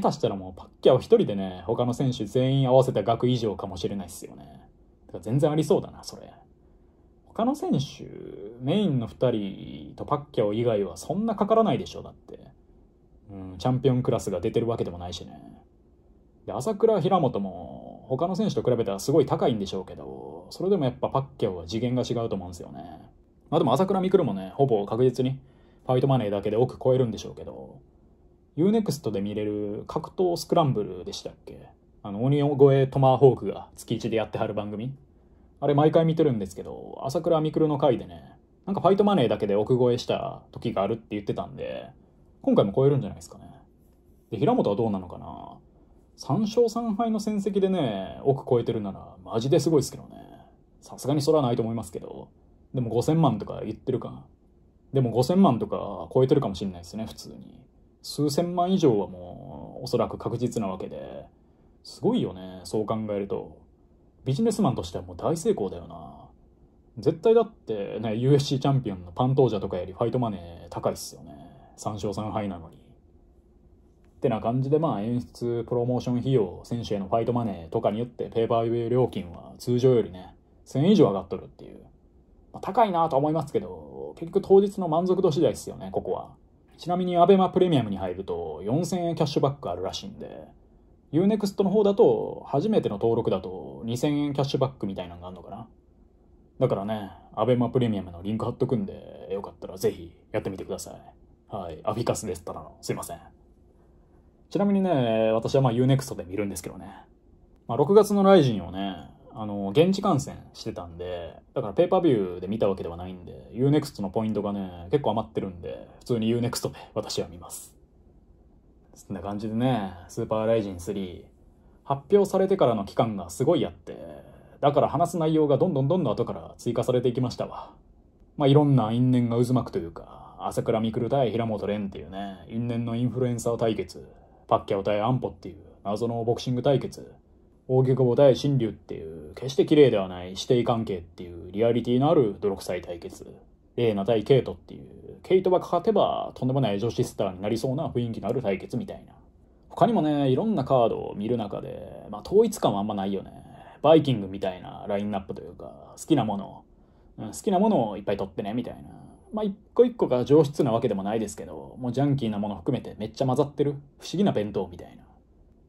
下手したらもうパッキャオ1人でね、他の選手全員合わせた額以上かもしれないっすよね。だから全然ありそうだな、それ。他の選手、メインの2人とパッキャオ以外はそんなかからないでしょ、だって。うん、チャンピオンクラスが出てるわけでもないしね。で、朝倉平本も他の選手と比べたらすごい高いんでしょうけど、それでもやっぱパッキャオは次元が違うと思うんですよね。まあでも朝倉未来もね、ほぼ確実にファイトマネーだけで億超えるんでしょうけど、UNEXT で見れる格闘スクランブルでしたっけあの鬼越トマホークが月1でやってはる番組あれ毎回見てるんですけど朝倉未来の回でねなんかファイトマネーだけで億超えした時があるって言ってたんで今回も超えるんじゃないですかねで平本はどうなのかな3勝3敗の戦績でね億超えてるならマジですごいですけどねさすがにそれはないと思いますけどでも5000万とか言ってるかでも5000万とか超えてるかもしんないですね普通に数千万以上はもうおそらく確実なわけですごいよねそう考えるとビジネスマンとしてはもう大成功だよな絶対だってね USC チャンピオンのパントージャとかよりファイトマネー高いっすよね3勝3敗なのにってな感じでまあ演出プロモーション費用選手へのファイトマネーとかによってペーパーウェイ料金は通常よりね1000以上上がっとるっていう、まあ、高いなと思いますけど結局当日の満足度次第っすよねここは。ちなみに ABEMA プレミアムに入ると4000円キャッシュバックあるらしいんで UNEXT の方だと初めての登録だと2000円キャッシュバックみたいなのがあるのかなだからね ABEMA プレミアムのリンク貼っとくんでよかったらぜひやってみてくださいはいアフィカスですたらのすいませんちなみにね私はまあ UNEXT で見るんですけどね、まあ、6月のライジンをねあの、現地観戦してたんで、だからペーパービューで見たわけではないんで、UNEXT のポイントがね、結構余ってるんで、普通に UNEXT で私は見ます。そんな感じでね、スーパーライジン3、発表されてからの期間がすごいあって、だから話す内容がどんどんどんどん後から追加されていきましたわ。まあ、いろんな因縁が渦巻くというか、朝倉未来対平本蓮っていうね、因縁のインフルエンサー対決、パッキャオ対安保っていう謎のボクシング対決、大木久保対新竜っていう、決して綺麗ではない師弟関係っていうリアリティのある泥臭い対決。レーナ対ケイトっていう、ケイトが勝てばとんでもない女子スターになりそうな雰囲気のある対決みたいな。他にもね、いろんなカードを見る中で、まあ統一感はあんまないよね。バイキングみたいなラインナップというか、好きなもの、うん、好きなものをいっぱい取ってね、みたいな。まあ一個一個が上質なわけでもないですけど、もうジャンキーなもの含めてめっちゃ混ざってる不思議な弁当みたいな。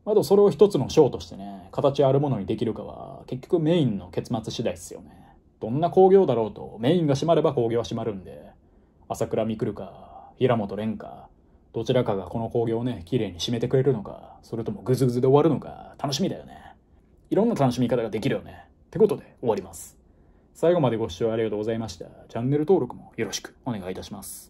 あとそれを一つの章としてね、形あるものにできるかは、結局メインの結末次第っすよね。どんな工業だろうと、メインが閉まれば工業は閉まるんで、朝倉未来か、平本蓮か、どちらかがこの興行をね、綺麗に締めてくれるのか、それともグズグズで終わるのか、楽しみだよね。いろんな楽しみ方ができるよね。ってことで終わります。最後までご視聴ありがとうございました。チャンネル登録もよろしくお願いいたします。